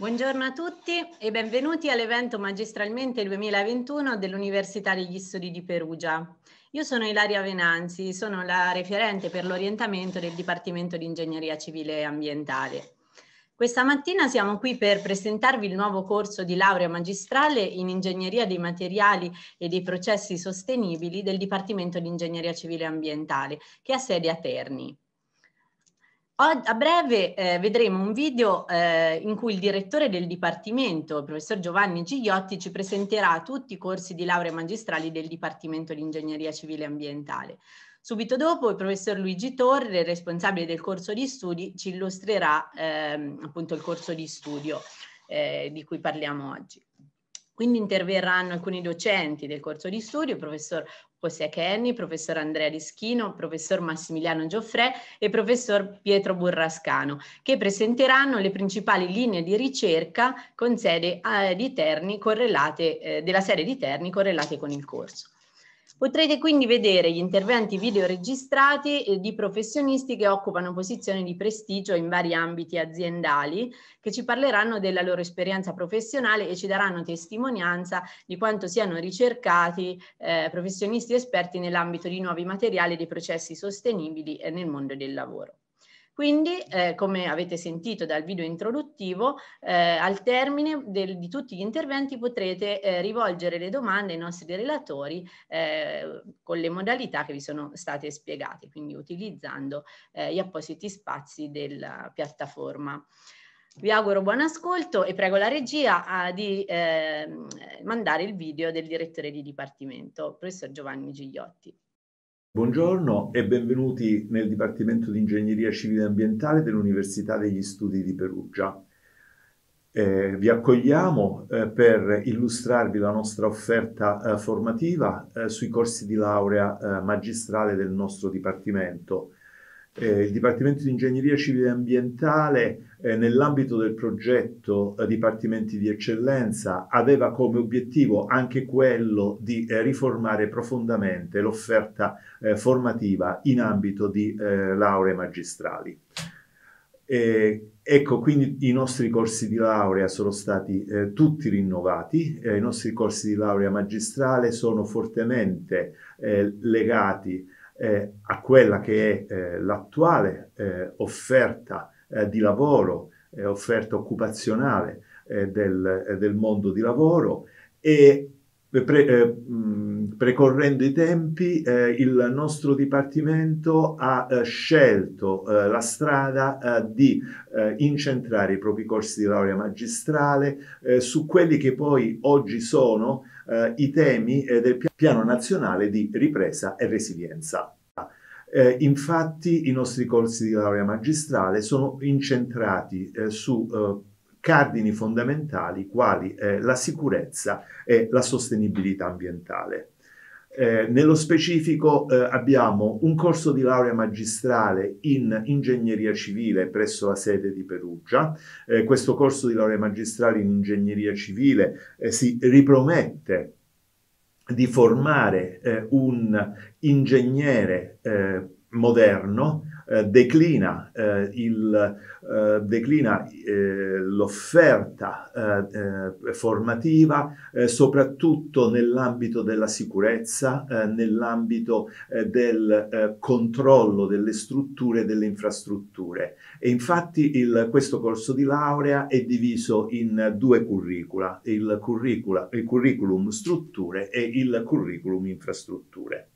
Buongiorno a tutti e benvenuti all'evento Magistralmente 2021 dell'Università degli Studi di Perugia. Io sono Ilaria Venanzi, sono la referente per l'orientamento del Dipartimento di Ingegneria Civile e Ambientale. Questa mattina siamo qui per presentarvi il nuovo corso di laurea magistrale in Ingegneria dei Materiali e dei Processi Sostenibili del Dipartimento di Ingegneria Civile e Ambientale, che ha sede a Terni a breve eh, vedremo un video eh, in cui il direttore del Dipartimento, il professor Giovanni Gigliotti, ci presenterà tutti i corsi di laurea magistrali del Dipartimento di Ingegneria Civile e Ambientale. Subito dopo il professor Luigi Torre, responsabile del corso di studi, ci illustrerà ehm, appunto il corso di studio eh, di cui parliamo oggi. Quindi interverranno alcuni docenti del corso di studio, il professor José Kenny, professor Andrea Rischino, professor Massimiliano Gioffrè e professor Pietro Burrascano, che presenteranno le principali linee di ricerca con sede eh, di Terni correlate, eh, della serie di Terni correlate con il corso. Potrete quindi vedere gli interventi video registrati eh, di professionisti che occupano posizioni di prestigio in vari ambiti aziendali, che ci parleranno della loro esperienza professionale e ci daranno testimonianza di quanto siano ricercati eh, professionisti esperti nell'ambito di nuovi materiali e dei processi sostenibili eh, nel mondo del lavoro. Quindi, eh, come avete sentito dal video introduttivo, eh, al termine del, di tutti gli interventi potrete eh, rivolgere le domande ai nostri relatori eh, con le modalità che vi sono state spiegate, quindi utilizzando eh, gli appositi spazi della piattaforma. Vi auguro buon ascolto e prego la regia a, di ehm, mandare il video del direttore di dipartimento, professor Giovanni Gigliotti. Buongiorno e benvenuti nel Dipartimento di Ingegneria Civile e Ambientale dell'Università degli Studi di Perugia. Eh, vi accogliamo eh, per illustrarvi la nostra offerta eh, formativa eh, sui corsi di laurea eh, magistrale del nostro Dipartimento. Eh, il Dipartimento di Ingegneria Civile e Ambientale eh, nell'ambito del progetto eh, Dipartimenti di Eccellenza aveva come obiettivo anche quello di eh, riformare profondamente l'offerta eh, formativa in ambito di eh, lauree magistrali. E, ecco, quindi i nostri corsi di laurea sono stati eh, tutti rinnovati, eh, i nostri corsi di laurea magistrale sono fortemente eh, legati eh, a quella che è l'attuale offerta eh, di lavoro, eh, offerta occupazionale eh, del, eh, del, mondo di lavoro e eh, pre, mh, precorrendo i tempi il nostro Dipartimento ha scelto la strada di incentrare i propri corsi di laurea magistrale su quelli che poi oggi sono i temi del piano nazionale di ripresa e resilienza. Eh, infatti i nostri corsi di laurea magistrale sono incentrati eh, su eh, cardini fondamentali quali eh, la sicurezza e la sostenibilità ambientale. Eh, nello specifico eh, abbiamo un corso di laurea magistrale in ingegneria civile presso la sede di Perugia. questo corso di laurea magistrale in ingegneria civile si ripromette di formare eh, un ingegnere eh, moderno eh, declina, eh, il, eh, declina eh, l'offerta eh, eh, formativa soprattutto nell'ambito della sicurezza, nell'ambito del controllo delle strutture e delle infrastrutture. E infatti il, questo corso di laurea è diviso in due curricula, il, curricula, il curriculum strutture e il curriculum infrastrutture.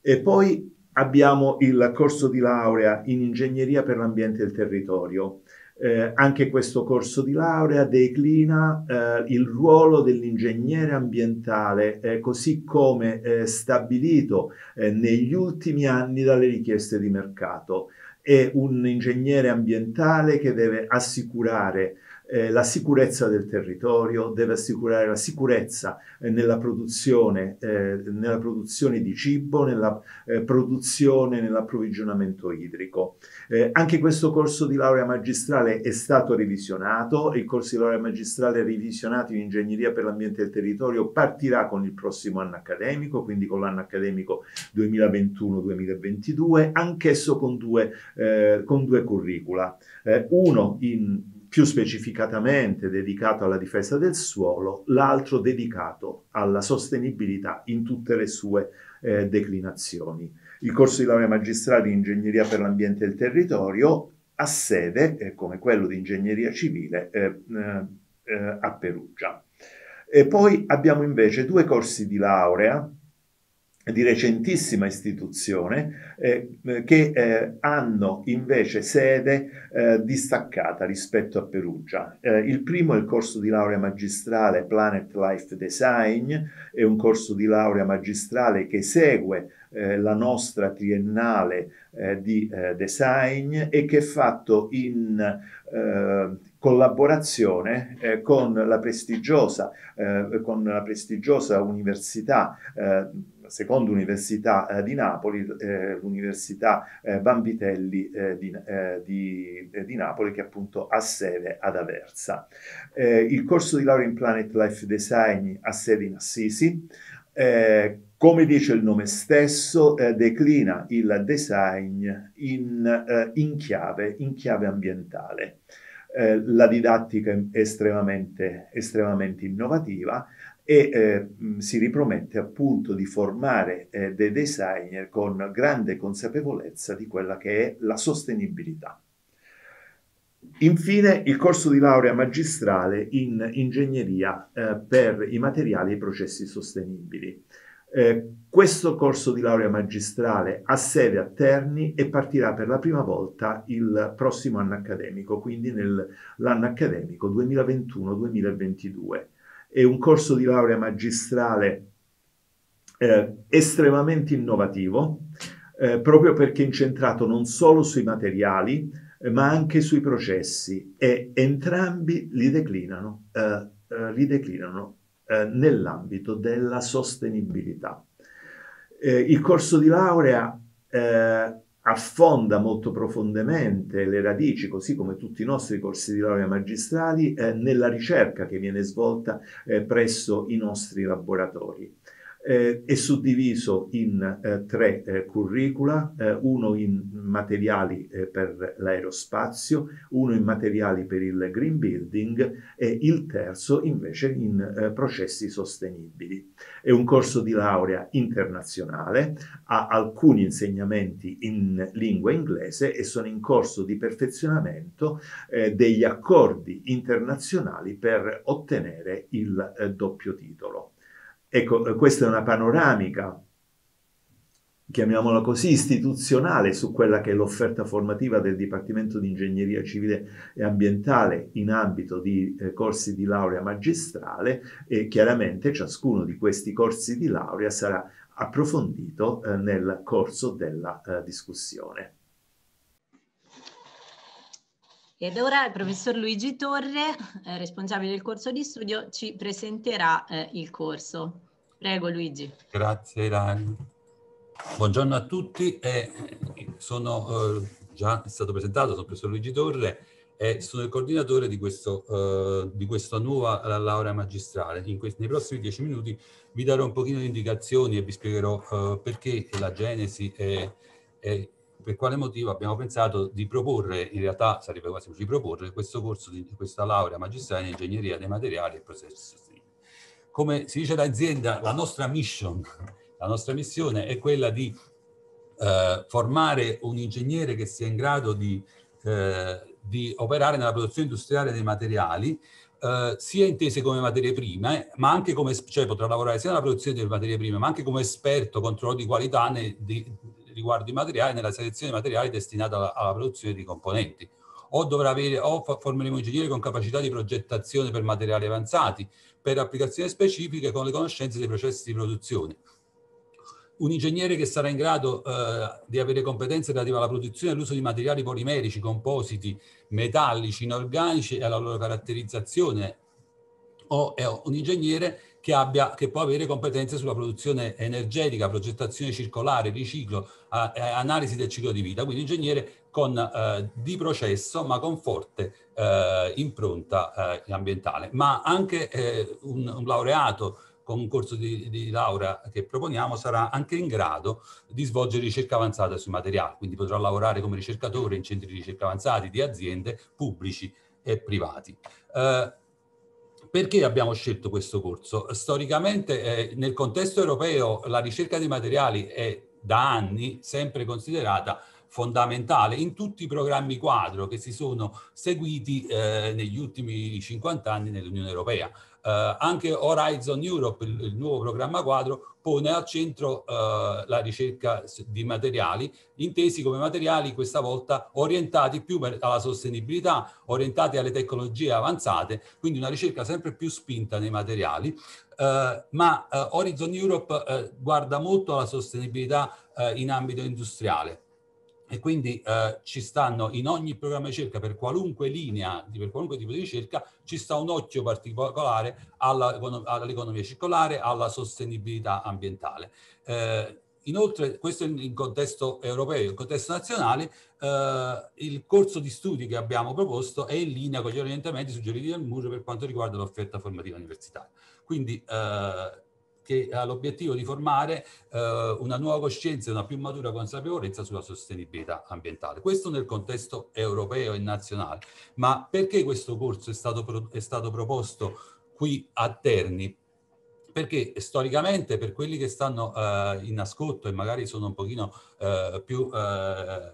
E poi abbiamo il corso di laurea in ingegneria per l'ambiente e il territorio. Eh, anche questo corso di laurea declina eh, il ruolo dell'ingegnere ambientale eh, così come eh, stabilito eh, negli ultimi anni dalle richieste di mercato. È un ingegnere ambientale che deve assicurare eh, la sicurezza del territorio, deve assicurare la sicurezza eh, nella, produzione, eh, nella, produzione, di cibo, nella eh, produzione, nell'approvvigionamento idrico. Eh, anche questo corso di laurea magistrale è stato revisionato, il corso di laurea magistrale revisionato in ingegneria per l'ambiente e il territorio partirà con il prossimo anno accademico, quindi con l'anno accademico 2021-2022, anch'esso con due, eh, con due curricula, eh, uno in più specificatamente dedicato alla difesa del suolo, l'altro dedicato alla sostenibilità in tutte le sue eh, declinazioni. Il corso di laurea magistrale di ingegneria per l'ambiente e il territorio ha sede, eh, come quello di ingegneria civile, eh, eh, eh a Perugia. E poi abbiamo invece due corsi di laurea di recentissima istituzione eh, eh, che eh, hanno invece sede eh, distaccata rispetto a Perugia. Eh, il primo è il corso di laurea magistrale Planet Life Design, è un corso di laurea magistrale che segue eh, la nostra triennale di design e che è fatto in collaborazione eh, con, la eh, con, la prestigiosa, università eh, seconda università eh, di Napoli, eh, l'Università eh, Bambitelli eh, di, eh, di, di, Napoli, che appunto ha sede ad Aversa. il corso di laurea in Planet Life Design ha sede in Assisi. come dice il nome stesso, declina il design in, in, chiave, in chiave ambientale. Eh, la didattica è estremamente, estremamente innovativa e eh, si ripromette appunto di formare eh, dei designer con grande consapevolezza di quella che è la sostenibilità. Infine il corso di laurea magistrale in ingegneria eh, per i materiali e i processi sostenibili. Eh, questo corso di laurea magistrale ha sede a Terni e partirà per la prima volta il prossimo anno accademico, quindi nell'anno accademico 2021-2022 e un corso di laurea magistrale eh, estremamente innovativo, eh, proprio perché incentrato non solo sui materiali, eh, ma anche sui processi e entrambi li declinano, eh, eh, li declinano eh, nell'ambito della sostenibilità. il corso di laurea eh, affonda molto profondamente le radici, così come tutti i nostri corsi di laurea magistrali, eh, nella ricerca che viene svolta eh, presso i nostri laboratori eh, è suddiviso in eh, tre eh, curricula, eh, uno in materiali eh, per l'aerospazio, uno in materiali per il green building e il terzo invece in eh, processi sostenibili. È un corso di laurea internazionale, ha alcuni insegnamenti in lingua inglese e sono in corso di perfezionamento degli accordi internazionali per ottenere il doppio titolo. Ecco, eh, questa è una panoramica, chiamiamola così, istituzionale su quella che è l'offerta formativa del Dipartimento di Ingegneria Civile e Ambientale in ambito di eh, corsi di laurea magistrale e chiaramente ciascuno di questi corsi di laurea sarà approfondito eh, nel corso della eh, discussione. Ed ora il professor Luigi Torre, eh, responsabile del corso di studio, ci presenterà eh, il corso. Prego Luigi. Grazie Rani. Buongiorno a tutti, eh, sono eh, già stato presentato, sono il professor Luigi Torre e sono il coordinatore di, questo, eh, di questa nuova laurea magistrale. Questi, nei prossimi dieci minuti vi darò un pochino di indicazioni e vi spiegherò eh, perché la genesi è... e per quale motivo abbiamo pensato di proporre, in realtà sarebbe quasi di proporre, questo corso di questa laurea magistrale in ingegneria dei materiali e processi sostenibili. Come si dice l'azienda, la nostra mission, la nostra missione è quella di eh, formare un ingegnere che sia in grado di, eh, di operare nella produzione industriale dei materiali Uh, sia intese come materie prime, ma anche come, cioè potrà lavorare sia nella produzione delle materie prime, ma anche come esperto, controllo di qualità ne, di, riguardo i materiali nella selezione dei materiali destinata alla, alla produzione di componenti o dovrà avere o formeremo ingegneri con capacità di progettazione per materiali avanzati, per applicazioni specifiche con le conoscenze dei processi di produzione. Un ingegnere che sarà in grado eh, di avere competenze relative alla produzione e all'uso di materiali polimerici, compositi, metallici, inorganici e alla loro caratterizzazione, o è un ingegnere che, abbia, che può avere competenze sulla produzione energetica, progettazione circolare, riciclo, a, eh, analisi del ciclo di vita, quindi ingegnere con, eh, di processo ma con forte eh, impronta eh, ambientale, ma anche eh, un, un laureato con un corso di, di, laurea che proponiamo sarà anche in grado di svolgere ricerca avanzata sui materiali, quindi potrà lavorare come ricercatore in centri di ricerca avanzati di aziende pubblici e privati. Eh, perché abbiamo scelto questo corso? Storicamente eh, nel contesto europeo la ricerca dei materiali è da anni sempre considerata fondamentale in tutti i programmi quadro che si sono seguiti eh, negli ultimi 50 anni nell'Unione Europea. Eh, anche Horizon Europe, il, il, nuovo programma quadro, pone al centro eh, la ricerca di materiali, intesi come materiali questa volta orientati più alla sostenibilità, orientati alle tecnologie avanzate, quindi una ricerca sempre più spinta nei materiali. Eh, ma eh, Horizon Europe eh, guarda molto alla sostenibilità eh, in ambito industriale e quindi eh, ci stanno in ogni programma di ricerca per qualunque linea, di per qualunque tipo di ricerca, ci sta un occhio particolare all'economia all circolare, alla sostenibilità ambientale. Eh, Inoltre, questo è in contesto europeo, in contesto nazionale, eh, il corso di studi che abbiamo proposto è in linea con gli orientamenti suggeriti dal MUR per quanto riguarda l'offerta formativa universitaria. Quindi eh, che ha l'obiettivo di formare eh, una nuova coscienza e una più matura consapevolezza sulla sostenibilità ambientale. Questo nel contesto europeo e nazionale. Ma perché questo corso è stato, pro- è stato proposto qui a Terni? perché storicamente per quelli che stanno eh, in ascolto e magari sono un pochino eh, più eh,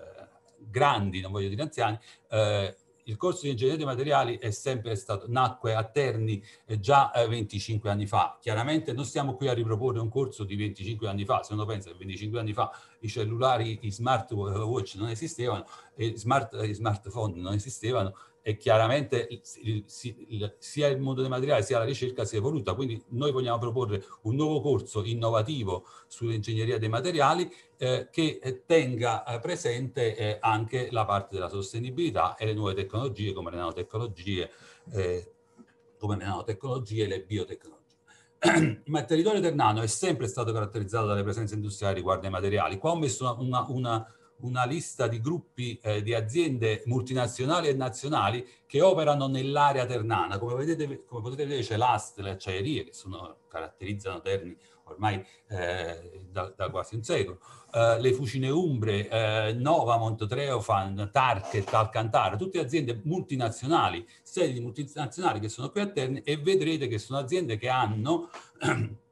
grandi, non voglio dire anziani, eh, il corso di ingegneria dei materiali è sempre stato, nacque a Terni eh, già 25 eh, anni fa. Chiaramente non stiamo qui a riproporre un corso di 25 anni fa, se uno pensa che 25 anni fa i cellulari, i smartwatch non esistevano, i, smart, eh, i smartphone non esistevano, e chiaramente sia il mondo dei materiali sia la ricerca si è evoluta, quindi noi vogliamo proporre un nuovo corso innovativo sull'ingegneria dei materiali eh, che eh, tenga eh, presente eh, anche la parte della sostenibilità e le nuove tecnologie come le nanotecnologie, eh, come le, nanotecnologie e le biotecnologie. Ma il territorio ternano è sempre stato caratterizzato dalle presenze industriali riguardo ai materiali. Qua ho messo una, una una lista di gruppi eh, di aziende multinazionali e nazionali che operano nell'area ternana. Come, vedete, come potete vedere c'è l'AST, le acciaierie, che sono, caratterizzano Terni ormai eh, da, da, quasi un secolo, eh, le Fucine Umbre, eh, Nova, Montetreofan, Target, Alcantara, tutte aziende multinazionali, sedi multinazionali che sono qui a Terni e vedrete che sono aziende che hanno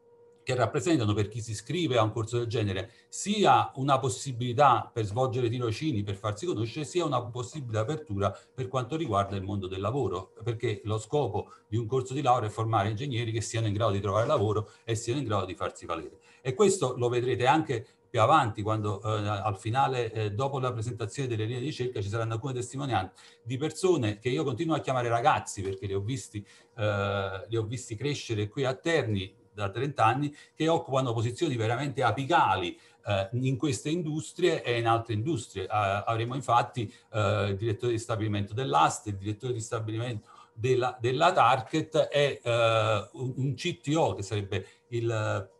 che rappresentano per chi si iscrive a un corso del genere sia una possibilità per svolgere tirocini, per farsi conoscere, sia una possibile apertura per quanto riguarda il mondo del lavoro, perché lo scopo di un corso di laurea è formare ingegneri che siano in grado di trovare lavoro e siano in grado di farsi valere. E questo lo vedrete anche più avanti, quando eh, al finale, eh, dopo la presentazione delle linee di ricerca, ci saranno alcune testimonianze di persone che io continuo a chiamare ragazzi perché li ho visti, eh, li ho visti crescere qui a Terni, da 30 anni che occupano posizioni veramente apicali eh, in queste industrie e in altre industrie. Eh, avremo infatti eh, il direttore di stabilimento dell'AST, il direttore di stabilimento della, della Target e eh, un CTO che sarebbe il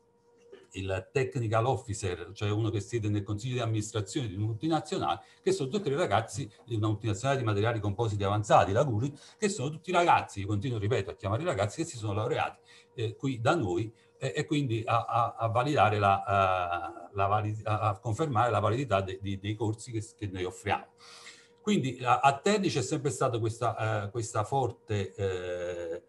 il technical officer, cioè uno che siede nel consiglio di amministrazione di un multinazionale, che sono tutti ragazzi di una multinazionale di materiali compositi avanzati, la Guri, che sono tutti ragazzi, io continuo ripeto a chiamare ragazzi che si sono laureati eh, qui da noi eh, e quindi a, a, a validare la, eh, a, la validità, a confermare la validità de, de, dei corsi che, che, noi offriamo. Quindi a, Terni c'è sempre stata questa, eh, questa forte eh,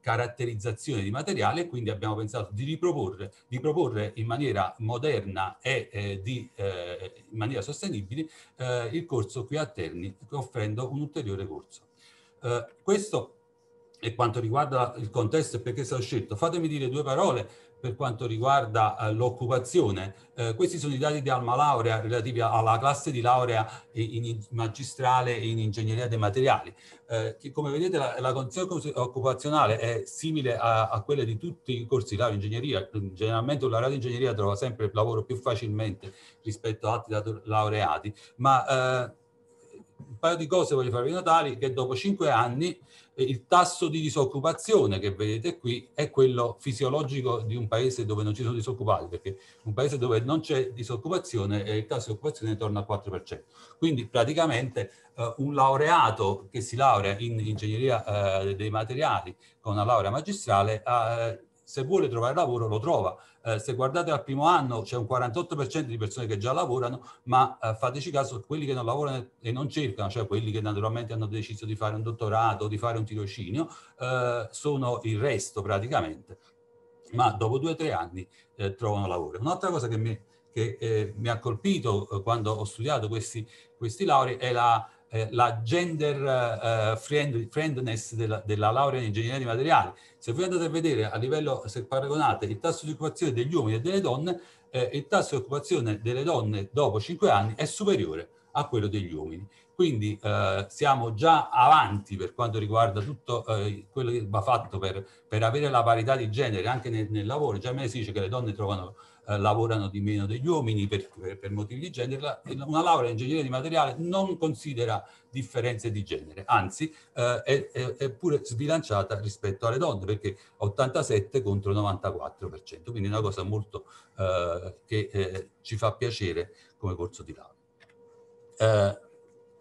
caratterizzazione di materiale, quindi abbiamo pensato di riproporre, di proporre in maniera moderna e eh, di, eh, in maniera sostenibile eh, il corso qui a Terni, offrendo un ulteriore corso. questo e quanto riguarda il contesto e perché sono scelto, fatemi dire due parole per quanto riguarda eh, l'occupazione. Eh, questi sono i dati di Alma Laurea relativi alla classe di laurea in, in magistrale in ingegneria dei materiali, eh, che come vedete la, la, condizione occupazionale è simile a, a quella di tutti i corsi di laurea in ingegneria. Mm, generalmente un laureato in ingegneria trova sempre il lavoro più facilmente rispetto ad altri laureati, ma eh, un paio di cose voglio farvi notare che dopo cinque anni il tasso di disoccupazione che vedete qui è quello fisiologico di un paese dove non ci sono disoccupati, perché un paese dove non c'è disoccupazione il tasso di occupazione torna al 4%. Quindi praticamente eh, un laureato che si laurea in ingegneria eh, dei materiali con una laurea magistrale eh, se vuole trovare lavoro lo trova. Eh, se guardate al primo anno c'è un 48% di persone che già lavorano, ma eh, fateci caso quelli che non lavorano e non cercano, cioè quelli che naturalmente hanno deciso di fare un dottorato, di fare un tirocinio, eh, sono il resto praticamente, ma dopo due o tre anni eh, trovano lavoro. Un'altra cosa che mi, che, eh, mi ha colpito eh, quando ho studiato questi, questi laurei è la eh, la gender eh, friend, friendness della, della, laurea in ingegneria dei materiali. Se voi andate a vedere a livello, se paragonate il tasso di occupazione degli uomini e delle donne, eh, il tasso di occupazione delle donne dopo 5 anni è superiore a quello degli uomini. Quindi eh, siamo già avanti per quanto riguarda tutto eh, quello che va fatto per, per, avere la parità di genere anche nel, nel lavoro. Già a me si dice che le donne trovano, eh, lavorano di meno degli uomini per, per, per motivi di genere. una laurea in ingegneria di materiale non considera differenze di genere, anzi eh, è, è, è, pure sbilanciata rispetto alle donne perché 87 contro 94%, quindi è una cosa molto eh, che eh, ci fa piacere come corso di laurea.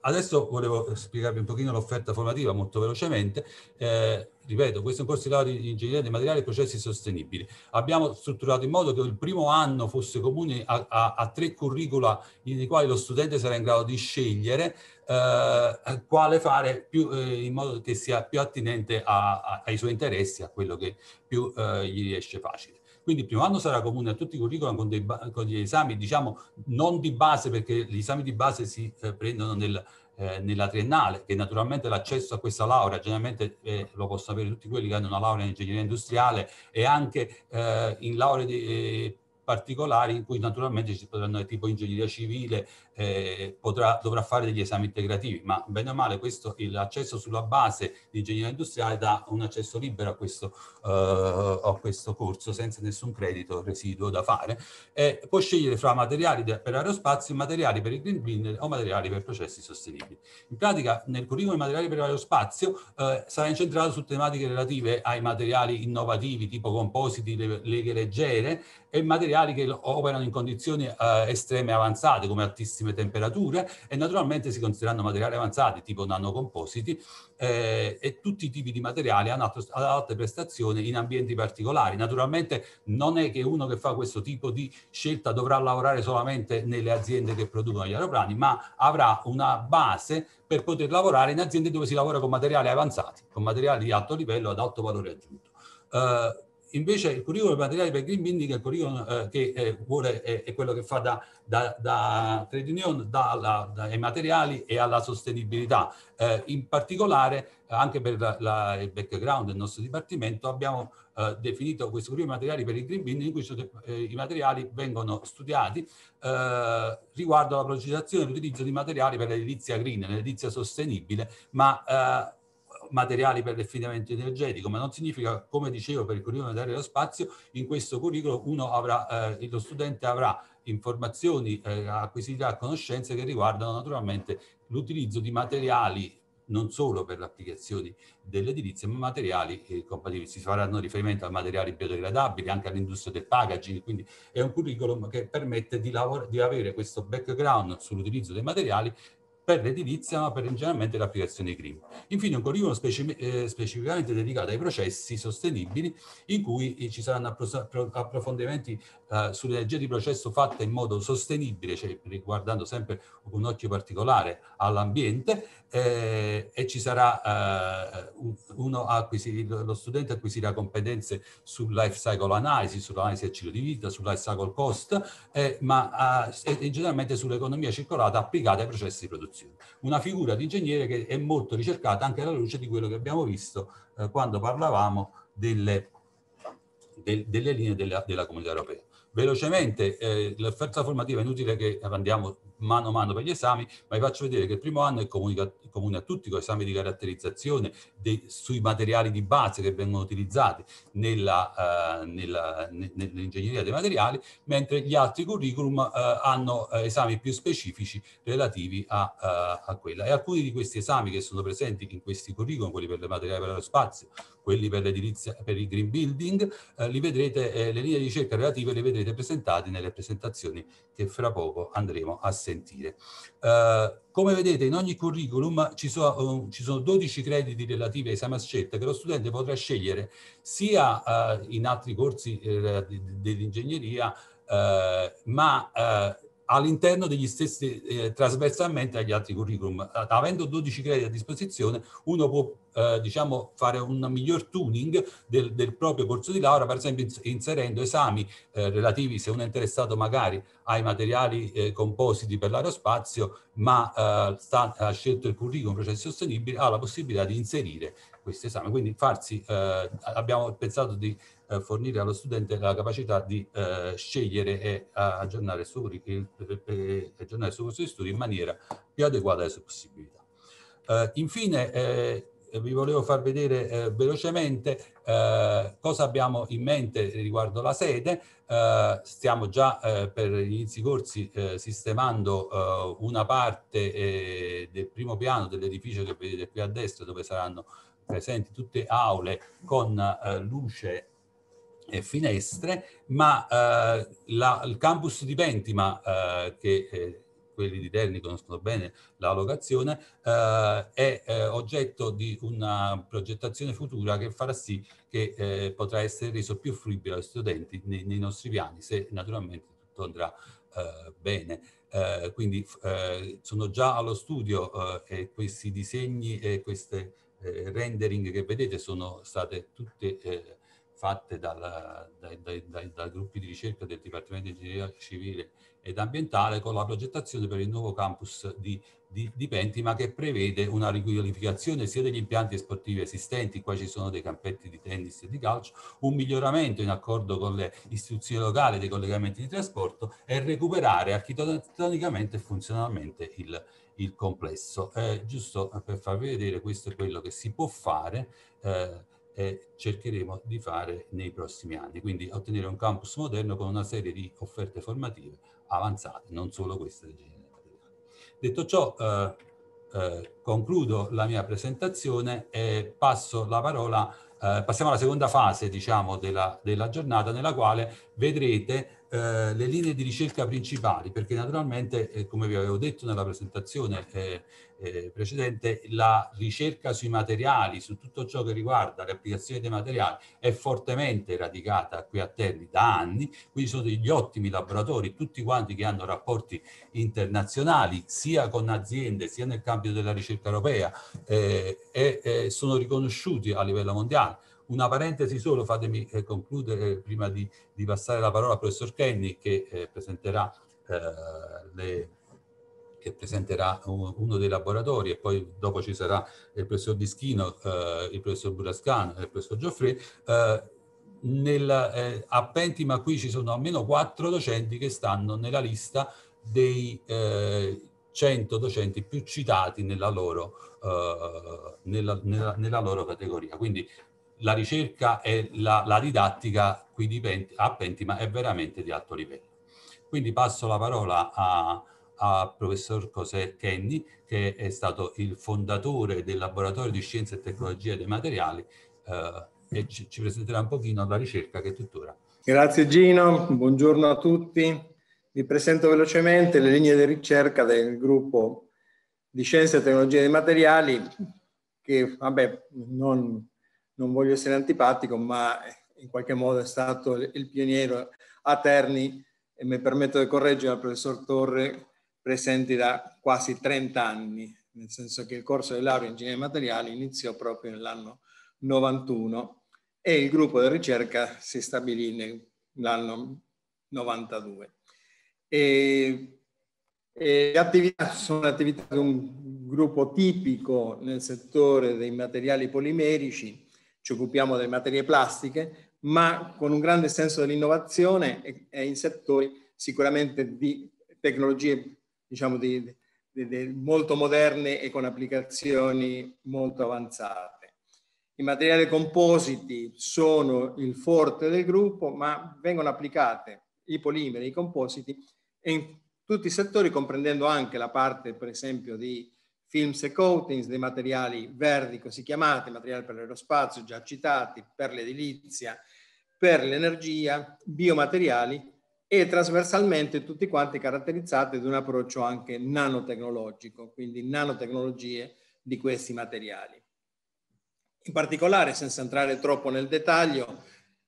Adesso volevo spiegarvi un pochino l'offerta formativa molto velocemente. Eh, ripeto, questo è un corso di laurea in ingegneria dei materiali e processi sostenibili. Abbiamo strutturato in modo che il primo anno fosse comune a, a, a tre curricula nei quali lo studente sarà in grado di scegliere eh, quale fare più, eh, in modo che sia più attinente a, ai suoi interessi, a quello che più eh, gli riesce facile. Quindi il primo anno sarà comune a tutti i curriculum con, dei, con gli esami, diciamo, non di base, perché gli esami di base si eh, prendono nel, eh, nella triennale, che naturalmente l'accesso a questa laurea generalmente eh, lo possono avere tutti quelli che hanno una laurea in ingegneria industriale e anche eh, in lauree eh, particolari in cui naturalmente ci potranno essere tipo ingegneria civile, eh, potrà, dovrà fare degli esami integrativi, ma bene o male questo, l'accesso sulla base di ingegneria industriale dà un accesso libero a questo, eh, a questo corso senza nessun credito residuo da fare e può scegliere fra materiali per aerospazio, materiali per il green green o materiali per processi sostenibili. In pratica nel curriculum materiali per aerospazio eh, sarà incentrato su tematiche relative ai materiali innovativi tipo compositi, le, leghe leggere e materiali che operano in condizioni eh, estreme avanzate come altissime sulle temperature e naturalmente si considerano materiali avanzati tipo nanocompositi eh, e tutti i tipi di materiali hanno ad alte prestazioni in ambienti particolari. Naturalmente non è che uno che fa questo tipo di scelta dovrà lavorare solamente nelle aziende che producono gli aeroplani, ma avrà una base per poter lavorare in aziende dove si lavora con materiali avanzati, con materiali di alto livello ad alto valore aggiunto. Uh, invece il curriculum materiale per Green Building è il curriculum eh, che eh, vuole, è, eh, è, quello che fa da, da, da Trade Union dalla, ai materiali e alla sostenibilità. Eh, in particolare anche per la, la, il background del nostro dipartimento abbiamo eh, definito questo curriculum materiali per il Green Building in cui sono, eh, i materiali vengono studiati riguardo alla progettazione e l'utilizzo di materiali per l'edilizia green, l'edilizia sostenibile, ma materiali per l'efficientamento energetico, ma non significa, come dicevo, per il curriculum dell'aerospazio, in questo curriculum uno avrà, eh, lo studente avrà informazioni, eh, acquisirà conoscenze che riguardano naturalmente l'utilizzo di materiali non solo per le applicazioni dell'edilizia, ma materiali eh, compatibili. Si faranno riferimento a materiali biodegradabili, anche all'industria del packaging, quindi è un curriculum che permette di, di avere questo background sull'utilizzo dei materiali per l'edilizia ma per generalmente l'applicazione dei CRIM. Infine un curriculum specific specificamente dedicato ai processi sostenibili in cui ci saranno approfondimenti eh, sulle energie di processo fatte in modo sostenibile, cioè riguardando sempre un occhio particolare all'ambiente eh, e ci sarà eh, uno acquisirà, lo studente acquisirà competenze sul life cycle analysis, sull'analisi del ciclo di vita, sul life cycle cost, eh, ma eh, e generalmente sull'economia circolata applicata ai processi di produzione. Una figura di ingegnere che è molto ricercata anche alla luce di quello che abbiamo visto quando parlavamo delle, delle linee della, della comunità europea. Velocemente, eh, l'offerta formativa è inutile che andiamo mano a mano per gli esami, ma vi faccio vedere che il primo anno è comune a tutti con esami di caratterizzazione dei, sui materiali di base che vengono utilizzati eh, nell'ingegneria eh, nell dei materiali, mentre gli altri curriculum eh, hanno eh, esami più specifici relativi a, a, eh, a, quella. E alcuni di questi esami che sono presenti in questi curriculum, quelli per le materiali per lo spazio, quelli per, per il green building, eh, vedrete, eh, le linee di ricerca relative le vedrete presentate nelle presentazioni che fra poco andremo a sentire. Eh, come vedete in ogni curriculum ci sono, eh, ci sono 12 crediti relativi ai esame a scelta che lo studente potrà scegliere sia eh, in altri corsi eh, dell'ingegneria ma all'interno degli stessi, eh, trasversalmente agli altri curriculum. Avendo 12 crediti a disposizione, uno può eh, diciamo, fare un miglior tuning del, del, proprio corso di laurea, per esempio inserendo esami eh, relativi, se uno è interessato magari ai materiali eh, compositi per l'aerospazio, ma eh, sta, ha scelto il curriculum processi sostenibili, ha la possibilità di inserire questi esami. Quindi farsi, eh, abbiamo pensato di eh, fornire allo studente la capacità di eh, scegliere e aggiornare il suo, aggiornare il suo corso di studio in maniera più adeguata alle sue possibilità. Eh, infine, vi volevo far vedere eh, velocemente eh, cosa abbiamo in mente riguardo la sede. Eh, stiamo già per gli inizi corsi sistemando una parte del primo piano dell'edificio che vedete qui a destra dove saranno presenti tutte aule con luce eh, finestre, ma eh, la, il campus di Pentima, eh, che eh, quelli di Terni conoscono bene la locazione, eh, è oggetto di una progettazione futura che farà sì che potrà essere reso più fruibile agli studenti nei, nei nostri piani, se naturalmente tutto andrà bene. Eh, quindi eh, sono già allo studio eh, e questi disegni e queste rendering che vedete sono state tutte fatte dal, dai, dai, dai, dai, gruppi di ricerca del Dipartimento di Ingegneria Civile ed Ambientale con la progettazione per il nuovo campus di, di, di Pentima che prevede una riqualificazione sia degli impianti sportivi esistenti, qua ci sono dei campetti di tennis e di calcio, un miglioramento in accordo con le istituzioni locali dei collegamenti di trasporto e recuperare architettonicamente e funzionalmente il, il complesso. Eh, giusto per farvi vedere questo è quello che si può fare. Eh, eh, cercheremo di fare nei prossimi anni. Quindi ottenere un campus moderno con una serie di offerte formative avanzate, non solo queste del genere. Detto ciò, eh, eh, concludo la mia presentazione e passo la parola, eh, passiamo alla seconda fase diciamo, della, della giornata nella quale vedrete eh, le linee di ricerca principali, perché naturalmente, eh, come vi avevo detto nella presentazione eh, eh precedente, la ricerca sui materiali, su tutto ciò che riguarda le applicazioni dei materiali, è fortemente radicata qui a Terni da anni, quindi sono degli ottimi laboratori, tutti quanti che hanno rapporti internazionali, sia con aziende, sia nel campo della ricerca europea, eh, e eh, sono riconosciuti a livello mondiale. Una parentesi solo, fatemi eh, concludere eh, prima di, di, passare la parola al professor Kenny che eh, presenterà, eh, le, che presenterà un, uno dei laboratori e poi dopo ci sarà il professor Dischino, eh, il professor Burascano e il professor Gioffre. a Pentima qui ci sono almeno quattro docenti che stanno nella lista dei 100 docenti più citati nella loro, uh, nella, nella, nella loro categoria. Quindi la ricerca e la, la didattica qui di Pent a Pentima è veramente di alto livello. Quindi passo la parola a, a professor José Kenny, che è stato il fondatore del laboratorio di scienze e tecnologie dei materiali eh, e ci, ci, presenterà un pochino la ricerca che tuttora. Grazie Gino, buongiorno a tutti. Vi presento velocemente le linee di ricerca del gruppo di scienze e tecnologie dei materiali che vabbè, non non voglio essere antipatico, ma in qualche modo è stato il pioniero a Terni e mi permetto di correggere al professor Torre presenti da quasi 30 anni, nel senso che il corso di laurea in ingegneria materiali iniziò proprio nell'anno 91 e il gruppo di ricerca si stabilì nell'anno 92. E, e le attività sono attività di un gruppo tipico nel settore dei materiali polimerici ci occupiamo delle materie plastiche, ma con un grande senso dell'innovazione e, e in settori sicuramente di tecnologie diciamo, di, di, di, molto moderne e con applicazioni molto avanzate. I materiali compositi sono il forte del gruppo, ma vengono applicate i polimeri, i compositi, in tutti i settori, comprendendo anche la parte, per esempio, di films e coatings, dei materiali verdi così chiamati, materiali per l'aerospazio già citati, per l'edilizia, per l'energia, biomateriali e trasversalmente tutti quanti caratterizzati da un approccio anche nanotecnologico, quindi nanotecnologie di questi materiali. In particolare, senza entrare troppo nel dettaglio,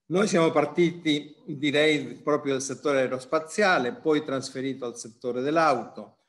noi siamo partiti, direi, proprio dal settore aerospaziale, poi trasferito al settore dell'auto,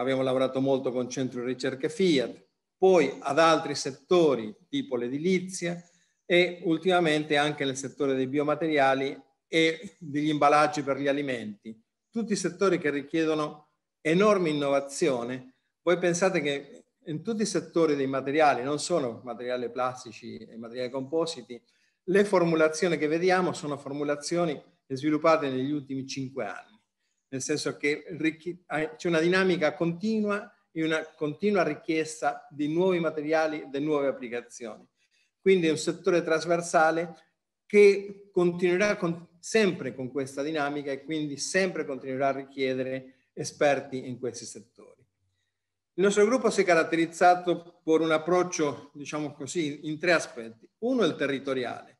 abbiamo lavorato molto con centro di ricerca Fiat, poi ad altri settori tipo l'edilizia e ultimamente anche nel settore dei biomateriali e degli imballaggi per gli alimenti. Tutti settori che richiedono enorme innovazione. Voi pensate che in tutti i settori dei materiali, non solo materiali plastici e materiali compositi, le formulazioni che vediamo sono formulazioni sviluppate negli ultimi cinque anni nel senso che c'è una dinamica continua e una continua richiesta di nuovi materiali, di nuove applicazioni. Quindi è un settore trasversale che continuerà con, sempre con questa dinamica e quindi sempre continuerà a richiedere esperti in questi settori. Il nostro gruppo si è caratterizzato per un approccio, diciamo così, in tre aspetti. Uno è il territoriale,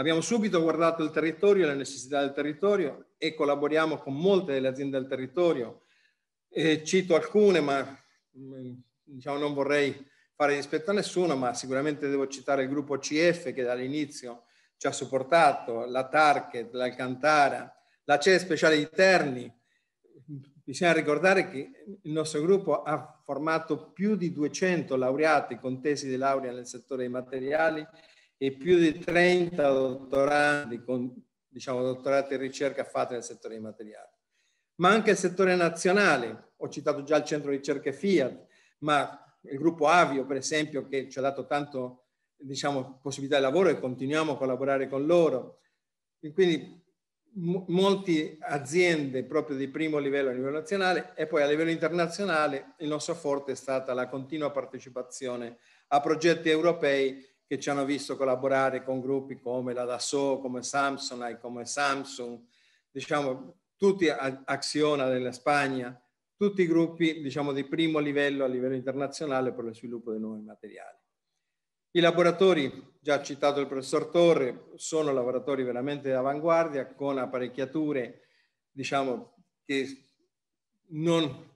Abbiamo subito guardato il territorio, le necessità del territorio e collaboriamo con molte delle aziende del territorio. Eh, cito alcune, ma mm, diciamo, non vorrei fare rispetto a nessuno, ma sicuramente devo citare il gruppo CF che dall'inizio ci ha supportato, la Target, l'Alcantara, la CE Speciale di Terni. Bisogna ricordare che il nostro gruppo ha formato più di 200 laureati con tesi di laurea nel settore dei materiali e più di 30 dottorandi con diciamo, dottorati in ricerca fatti nel settore dei materiali. Ma anche il settore nazionale, ho citato già il centro di ricerche Fiat, ma il gruppo Avio, per esempio, che ci ha dato tanto diciamo, possibilità di lavoro e continuiamo a collaborare con loro. E quindi molte aziende proprio di primo livello a livello nazionale e poi a livello internazionale il nostro forte è stata la continua partecipazione a progetti europei che ci hanno visto collaborare con gruppi come la Dassault, come Samsung, come Samsung, diciamo tutti Axiona della Spagna, tutti i gruppi diciamo, di primo livello a livello internazionale per lo sviluppo dei nuovi materiali. I laboratori, già citato il professor Torre, sono laboratori veramente d'avanguardia con apparecchiature diciamo, che non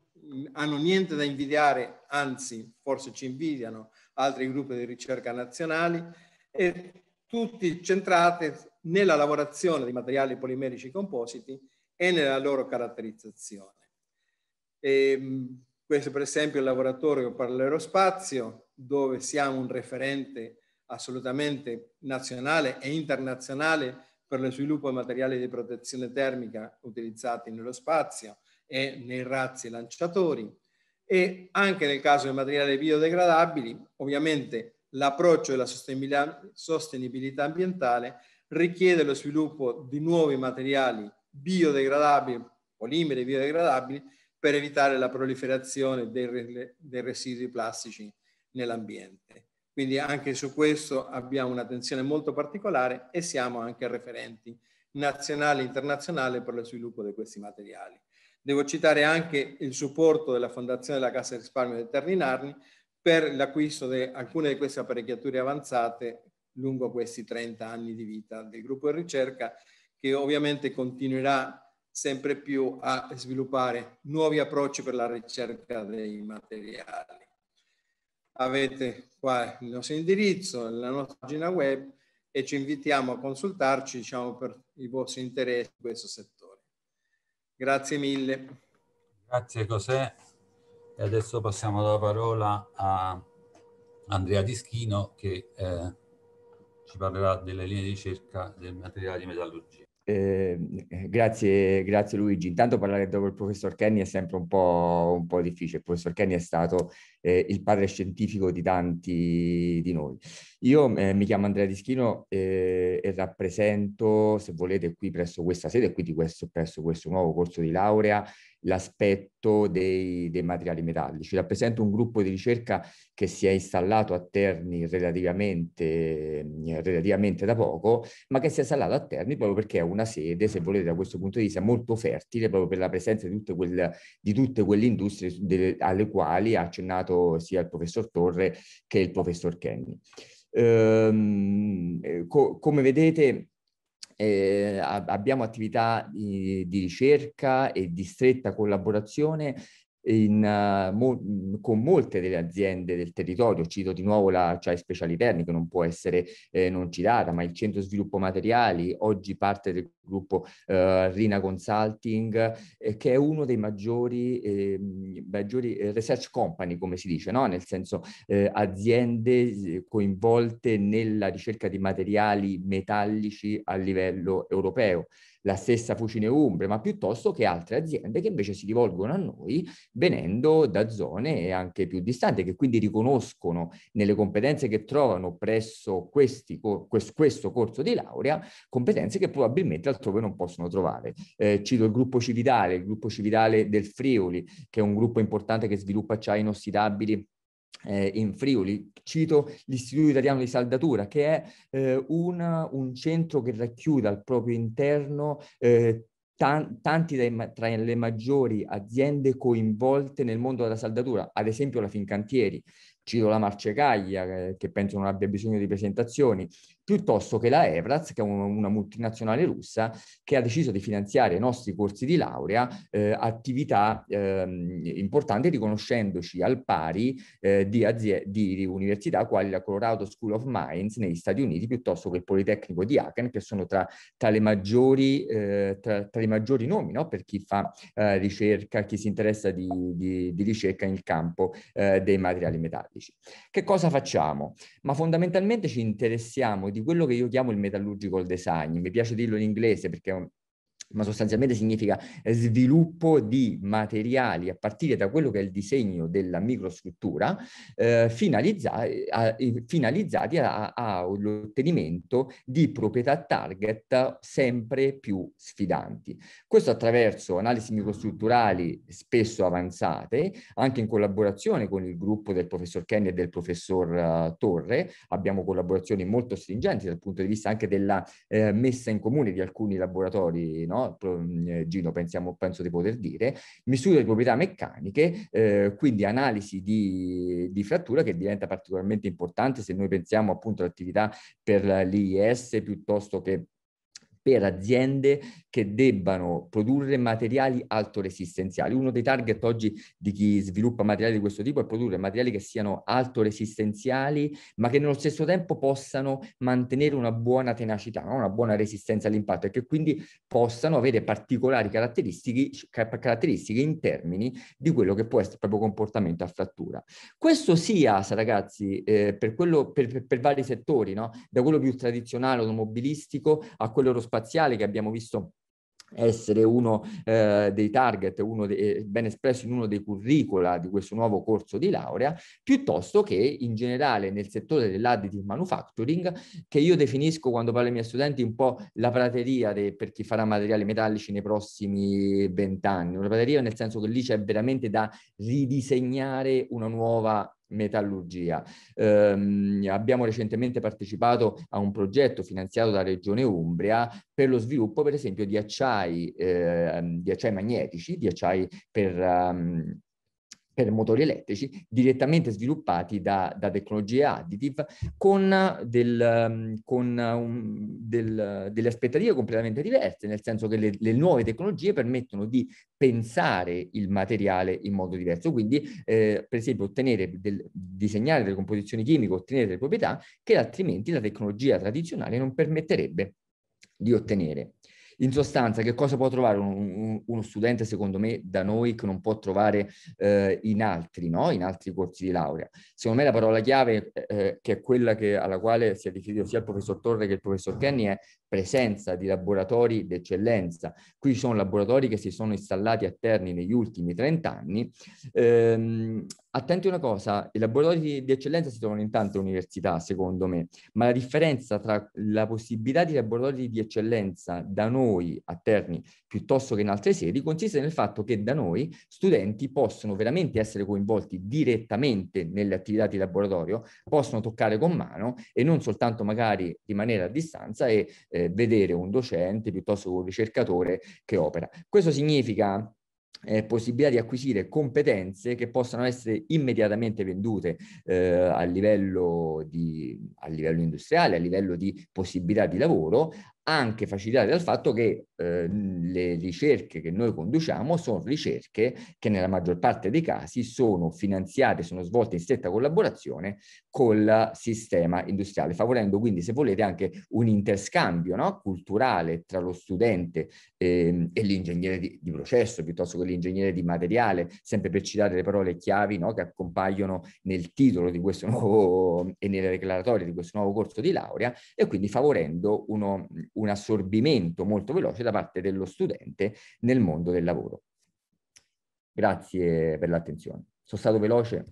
hanno niente da invidiare, anzi forse ci invidiano, altri gruppi di ricerca nazionali e tutti centrati nella lavorazione di materiali polimerici compositi e nella loro caratterizzazione. E, ehm, questo per esempio è il laboratorio per l'aerospazio, dove siamo un referente assolutamente nazionale e internazionale per lo sviluppo di materiali di protezione termica utilizzati nello spazio e nei razzi lanciatori e anche nel caso dei materiali biodegradabili, ovviamente l'approccio della sostenibilità ambientale richiede lo sviluppo di nuovi materiali biodegradabili, polimeri biodegradabili, per evitare la proliferazione dei, dei residui plastici nell'ambiente. Quindi anche su questo abbiamo un'attenzione molto particolare e siamo anche referenti nazionale e internazionale per lo sviluppo di questi materiali. Devo citare anche il supporto della Fondazione della Cassa Risparmio del Terni-Narni per l'acquisto di alcune di queste apparecchiature avanzate lungo questi 30 anni di vita del gruppo di ricerca che ovviamente continuerà sempre più a sviluppare nuovi approcci per la ricerca dei materiali. Avete qua il nostro indirizzo, la nostra pagina web e ci invitiamo a consultarci diciamo, per i vostri interessi in questo settore. Grazie mille. Grazie José. E adesso passiamo la parola a Andrea Dischino che eh, ci parlerà delle linee di ricerca del materiale di metallurgia. Ehm, eh, grazie, grazie Luigi. Intanto parlare dopo il professor Kenny è sempre un po', un po difficile. Il professor Kenny è stato eh, il padre scientifico di tanti di noi. Io eh, mi chiamo Andrea Dischino eh, e rappresento, se volete, qui presso questa sede, qui questo, presso questo nuovo corso di laurea, l'aspetto dei, dei, materiali metallici. Rappresento un gruppo di ricerca che si è installato a Terni relativamente, eh, relativamente, da poco, ma che si è installato a Terni proprio perché è una sede, se volete, da questo punto di vista molto fertile, proprio per la presenza di tutte, quel, di tutte quelle industrie delle, alle quali ha accennato sia il professor Torre che il professor Kenny. Ehm, eh, co come vedete, eh, abbiamo attività di, di, ricerca e di stretta collaborazione in, uh, mo- con molte delle aziende del territorio, cito di nuovo la Chai cioè Speciali Terni che non può essere eh, non citata, ma il Centro Sviluppo Materiali, oggi parte del gruppo eh, Rina Consulting, eh, che è uno dei maggiori, ehm, maggiori eh, research company, come si dice, no? nel senso eh, aziende coinvolte nella ricerca di materiali metallici a livello europeo la stessa Fucine Umbre, ma piuttosto che altre aziende che invece si rivolgono a noi venendo da zone anche più distanti, che quindi riconoscono nelle competenze che trovano presso questi, questo corso di laurea competenze che probabilmente altrove non possono trovare. Eh, cito il gruppo Civitale, il gruppo Civitale del Friuli, che è un gruppo importante che sviluppa acciai inossidabili eh, in Friuli. Cito l'Istituto Italiano di Saldatura, che è eh, una, un centro che racchiude al proprio interno eh, tanti dei, tra le maggiori aziende coinvolte nel mondo della saldatura, ad esempio la Fincantieri, cito la Marcegaglia, eh, che penso non abbia bisogno di presentazioni, piuttosto che la Evraz, che è un, una multinazionale russa, che ha deciso di finanziare i nostri corsi di laurea, eh, attività eh, importanti, riconoscendoci al pari eh, di, aziende, di università quali la Colorado School of Mines negli Stati Uniti, piuttosto che il Politecnico di Aachen, che sono tra, tra, le maggiori, eh, tra, tra i maggiori nomi no? per chi fa eh, ricerca, chi si interessa di, di, di ricerca nel campo eh, dei materiali metallici. Che cosa facciamo? Ma fondamentalmente ci interessiamo di quello che io chiamo il metallurgical design. Mi piace dirlo in inglese perché è un, ma sostanzialmente significa sviluppo di materiali a partire da quello che è il disegno della microstruttura, eh, finalizzati, a, finalizzati all'ottenimento di proprietà target sempre più sfidanti. Questo attraverso analisi microstrutturali spesso avanzate, anche in collaborazione con il gruppo del professor Kenny e del professor uh, Torre, abbiamo collaborazioni molto stringenti dal punto di vista anche della eh, messa in comune di alcuni laboratori no? Mm, eh, Gino pensiamo, penso di poter dire, misure di proprietà meccaniche, eh, quindi analisi di, di, frattura che diventa particolarmente importante se noi pensiamo appunto all'attività per l'IS piuttosto che per aziende che debbano produrre materiali alto resistenziali. Uno dei target oggi di chi sviluppa materiali di questo tipo è produrre materiali che siano alto resistenziali, ma che nello stesso tempo possano mantenere una buona tenacità, no? una buona resistenza all'impatto e che quindi possano avere particolari caratteristiche, caratteristiche in termini di quello che può essere il proprio comportamento a frattura. Questo sia, ragazzi, eh, per, quello, per, per, per, vari settori, no? da quello più tradizionale automobilistico a quello aerospaziale spaziale che abbiamo visto essere uno eh, dei target, uno de- eh, ben espresso in uno dei curricula di questo nuovo corso di laurea, piuttosto che in generale nel settore dell'additive manufacturing, che io definisco quando parlo ai miei studenti un po' la prateria de- per chi farà materiali metallici nei prossimi vent'anni, una prateria nel senso che lì c'è veramente da ridisegnare una nuova metallurgia. Eh, abbiamo recentemente partecipato a un progetto finanziato dalla Regione Umbria per lo sviluppo, per esempio, di acciai, eh, di acciai magnetici, di acciai per, um, per motori elettrici direttamente sviluppati da, da tecnologie additive con, del, mm, con un, del, delle aspettative completamente diverse, nel senso che le, le, nuove tecnologie permettono di pensare il materiale in modo diverso, quindi eh, per esempio ottenere del, disegnare delle composizioni chimiche, ottenere delle proprietà che altrimenti la tecnologia tradizionale non permetterebbe di ottenere. In sostanza, che cosa può trovare un, un, uno studente, secondo me, da noi che non può trovare eh, in altri, no? in altri corsi di laurea? Secondo me la parola chiave, eh, eh che è quella che, alla quale si è riferito sia il professor Torre che il professor Kenny, è presenza di laboratori d'eccellenza. Qui ci sono laboratori che si sono installati a Terni negli ultimi 30 anni. Ehm, attenti una cosa, i laboratori di eccellenza si trovano in tante università, secondo me, ma la differenza tra la possibilità di laboratori di eccellenza da noi a Terni piuttosto che in altre sedi consiste nel fatto che da noi studenti possono veramente essere coinvolti direttamente nelle attività di laboratorio, possono toccare con mano e non soltanto magari rimanere a distanza e eh, eh, vedere un docente piuttosto che un ricercatore che opera. Questo significa eh, possibilità di acquisire competenze che possano essere immediatamente vendute eh, a, livello di, a livello industriale, a livello di possibilità di lavoro, anche facilitate dal fatto che eh, le ricerche che noi conduciamo sono ricerche che nella maggior parte dei casi sono finanziate, sono svolte in stretta collaborazione col sistema industriale, favorendo quindi, se volete, anche un interscambio no? culturale tra lo studente eh, e l'ingegnere di, di, processo, piuttosto che l'ingegnere di materiale, sempre per citare le parole chiavi no? che accompaiono nel titolo di questo nuovo e nelle declaratorie di questo nuovo corso di laurea, e quindi favorendo uno un assorbimento molto veloce da parte dello studente nel mondo del lavoro. Grazie per l'attenzione. Sono stato veloce?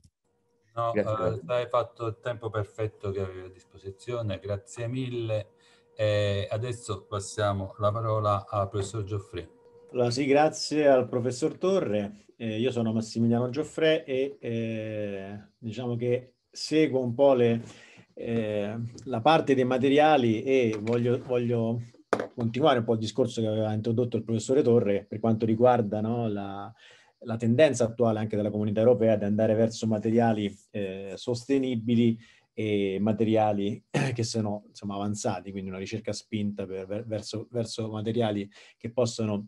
No, eh, hai fatto il tempo perfetto che avevi a disposizione, grazie mille. E adesso passiamo la parola al professor Gioffre. Allora, sì, grazie al professor Torre. Eh, io sono Massimiliano Gioffre e eh, diciamo che seguo un po' le, eh, la parte dei materiali e voglio, voglio, continuare un po' il discorso che aveva introdotto il professore Torre per quanto riguarda no, la, la, tendenza attuale anche della comunità europea di andare verso materiali eh, sostenibili e materiali che sono insomma, avanzati, quindi una ricerca spinta per, verso, verso materiali che possono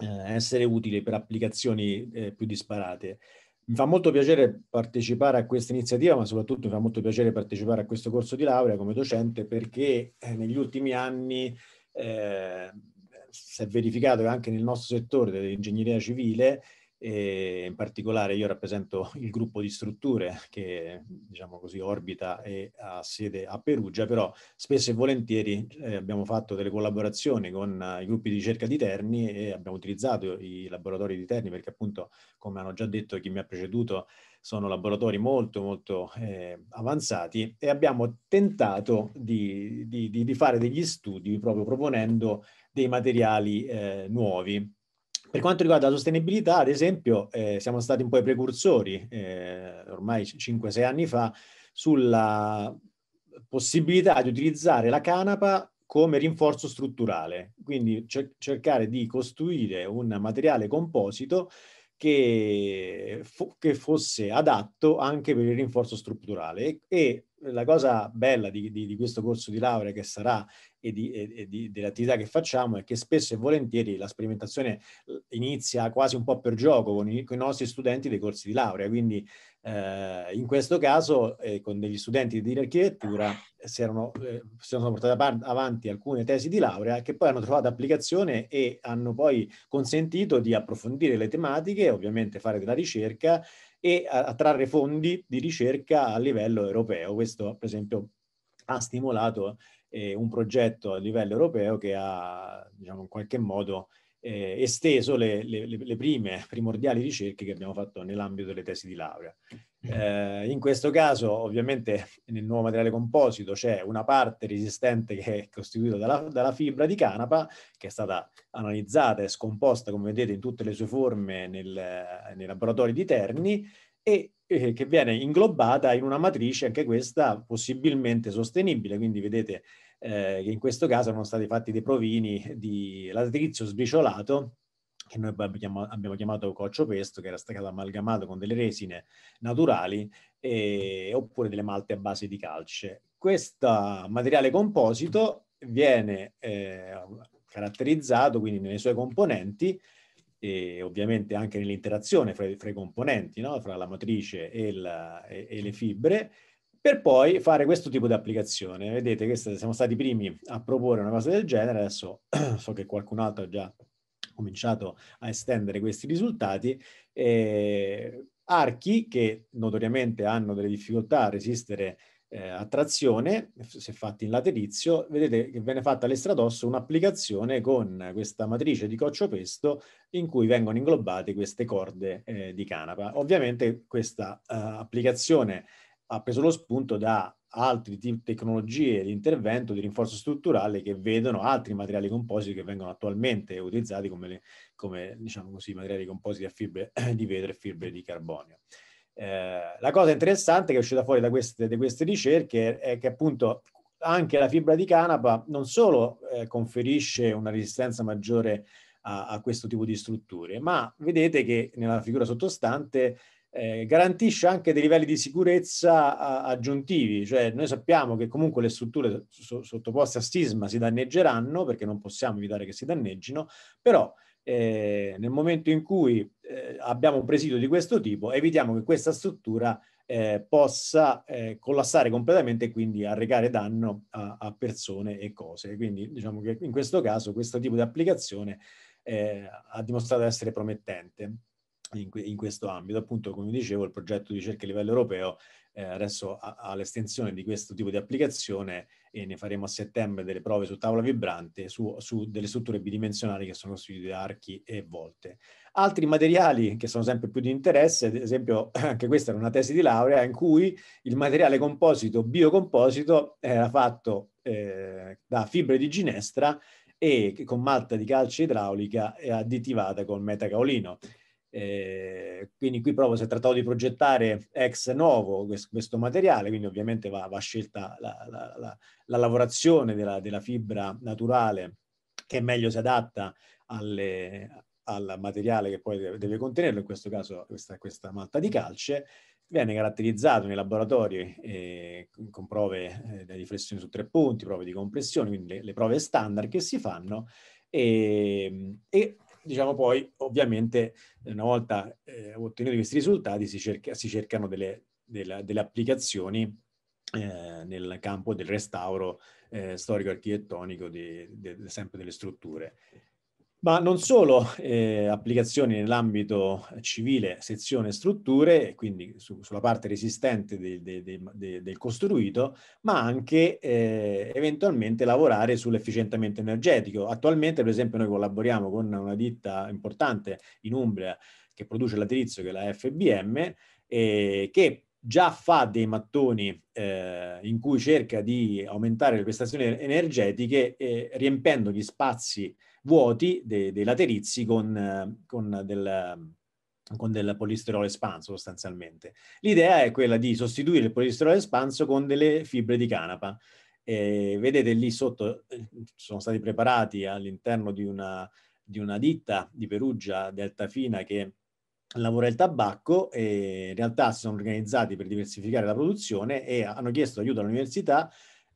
eh, essere utili per applicazioni eh, più disparate. Mi fa molto piacere partecipare a questa iniziativa, ma soprattutto mi fa molto piacere partecipare a questo corso di laurea come docente perché eh, negli ultimi anni eh, si è verificato che anche nel nostro settore dell'ingegneria civile e in particolare io rappresento il gruppo di strutture che diciamo così orbita e ha sede a Perugia, però spesso e volentieri eh, abbiamo fatto delle collaborazioni con eh, i gruppi di ricerca di Terni e abbiamo utilizzato i laboratori di Terni perché appunto come hanno già detto chi mi ha preceduto sono laboratori molto molto eh, avanzati e abbiamo tentato di, di, di, fare degli studi proprio proponendo dei materiali eh, nuovi per quanto riguarda la sostenibilità, ad esempio, eh, siamo stati un po' i precursori, eh, ormai 5-6 anni fa, sulla possibilità di utilizzare la canapa come rinforzo strutturale, quindi cer- cercare di costruire un materiale composito che, fo- che, fosse adatto anche per il rinforzo strutturale. E, e la cosa bella di, di, di, questo corso di laurea, che sarà e, di, e di, dell'attività che facciamo è che spesso e volentieri la sperimentazione eh, inizia quasi un po' per gioco con i, con i nostri studenti dei corsi di laurea, quindi eh, in questo caso eh, con degli studenti di architettura eh, si erano, eh, si erano portate avanti alcune tesi di laurea che poi hanno trovato applicazione e hanno poi consentito di approfondire le tematiche, ovviamente fare della ricerca e attrarre fondi di ricerca a livello europeo. Questo per esempio ha stimolato eh, un progetto a livello europeo che ha, diciamo, in qualche modo eh, esteso le, le, le, prime primordiali ricerche che abbiamo fatto nell'ambito delle tesi di laurea. Mm. Eh, in questo caso, ovviamente, nel nuovo materiale composito c'è una parte resistente che è costituita dalla, dalla, fibra di canapa, che è stata analizzata e scomposta, come vedete, in tutte le sue forme nel, nei laboratori di Terni, e eh, che viene inglobata in una matrice, anche questa possibilmente sostenibile. Quindi vedete eh, che in questo caso erano stati fatti dei provini di latrizio sbriciolato che noi abbiamo chiamato coccio pesto, che era stato amalgamato con delle resine naturali e, oppure delle malte a base di calce. Questo materiale composito viene eh, caratterizzato quindi nelle sue componenti e ovviamente anche nell'interazione fra, fra i componenti, no? fra la matrice e, la, e, e, le fibre, per poi fare questo tipo di applicazione. Vedete, questa, siamo stati i primi a proporre una cosa del genere, adesso so che qualcun altro ha già cominciato a estendere questi risultati. Eh, archi che notoriamente hanno delle difficoltà a resistere eh, a trazione, se fatti in laterizio, vedete che viene fatta all'estradosso un'applicazione con questa matrice di coccio-pesto in cui vengono inglobate queste corde eh, di canapa. Ovviamente questa eh, applicazione ha preso lo spunto da altre tecnologie di intervento di rinforzo strutturale che vedono altri materiali compositi che vengono attualmente utilizzati come, le, come diciamo così, materiali compositi a fibre di vetro e fibre di carbonio. Eh, la cosa interessante che è uscita fuori da queste, da queste ricerche è che appunto anche la fibra di canapa non solo eh, conferisce una resistenza maggiore a, a, questo tipo di strutture, ma vedete che nella figura sottostante eh, garantisce anche dei livelli di sicurezza a, aggiuntivi, cioè noi sappiamo che comunque le strutture so, sottoposte a sisma si danneggeranno perché non possiamo evitare che si danneggino, però eh, nel momento in cui eh, abbiamo un presidio di questo tipo, evitiamo che questa struttura eh, possa eh, collassare completamente e quindi arrecare danno a, a, persone e cose. Quindi diciamo che in questo caso questo tipo di applicazione eh, ha dimostrato essere promettente in, in, questo ambito. Appunto, come dicevo, il progetto di ricerca a livello europeo eh, adesso ha, ha l'estensione di questo tipo di applicazione e ne faremo a settembre delle prove su tavola vibrante su, su, delle strutture bidimensionali che sono costituite da archi e volte. Altri materiali che sono sempre più di interesse, ad esempio anche questa era una tesi di laurea in cui il materiale composito, biocomposito, era fatto eh, da fibre di ginestra e con malta di calce idraulica e additivata con metacaolino. Eh, quindi qui proprio si è trattato di progettare ex novo questo, materiale, quindi ovviamente va, va scelta la, la, la, la lavorazione della, della, fibra naturale che meglio si adatta alle, al materiale che poi deve, deve contenerlo, in questo caso questa, questa malta di calce, viene caratterizzato nei laboratori eh, con prove eh, di riflessione su tre punti, prove di compressione, quindi le, le prove standard che si fanno ehm, e, e, diciamo poi, ovviamente, una volta eh, ottenuti questi risultati, si, cerca, si cercano delle, delle, delle applicazioni eh, nel campo del restauro eh, storico-architettonico di, di, sempre delle strutture ma non solo eh, applicazioni nell'ambito civile, sezione strutture, quindi su, sulla parte resistente de, de, de, del costruito, ma anche eh, eventualmente lavorare sull'efficientamento energetico. Attualmente, per esempio, noi collaboriamo con una ditta importante in Umbria che produce l'atrizio, che è la FBM, eh, che già fa dei mattoni eh, in cui cerca di aumentare le prestazioni energetiche eh, riempendo gli spazi vuoti dei, dei laterizi con, con, del, con, del, polisterolo espanso sostanzialmente. L'idea è quella di sostituire il polisterolo espanso con delle fibre di canapa. E vedete lì sotto eh, sono stati preparati all'interno di una, di una ditta di Perugia, Delta Fina, che lavora il tabacco e in realtà si sono organizzati per diversificare la produzione e hanno chiesto aiuto all'università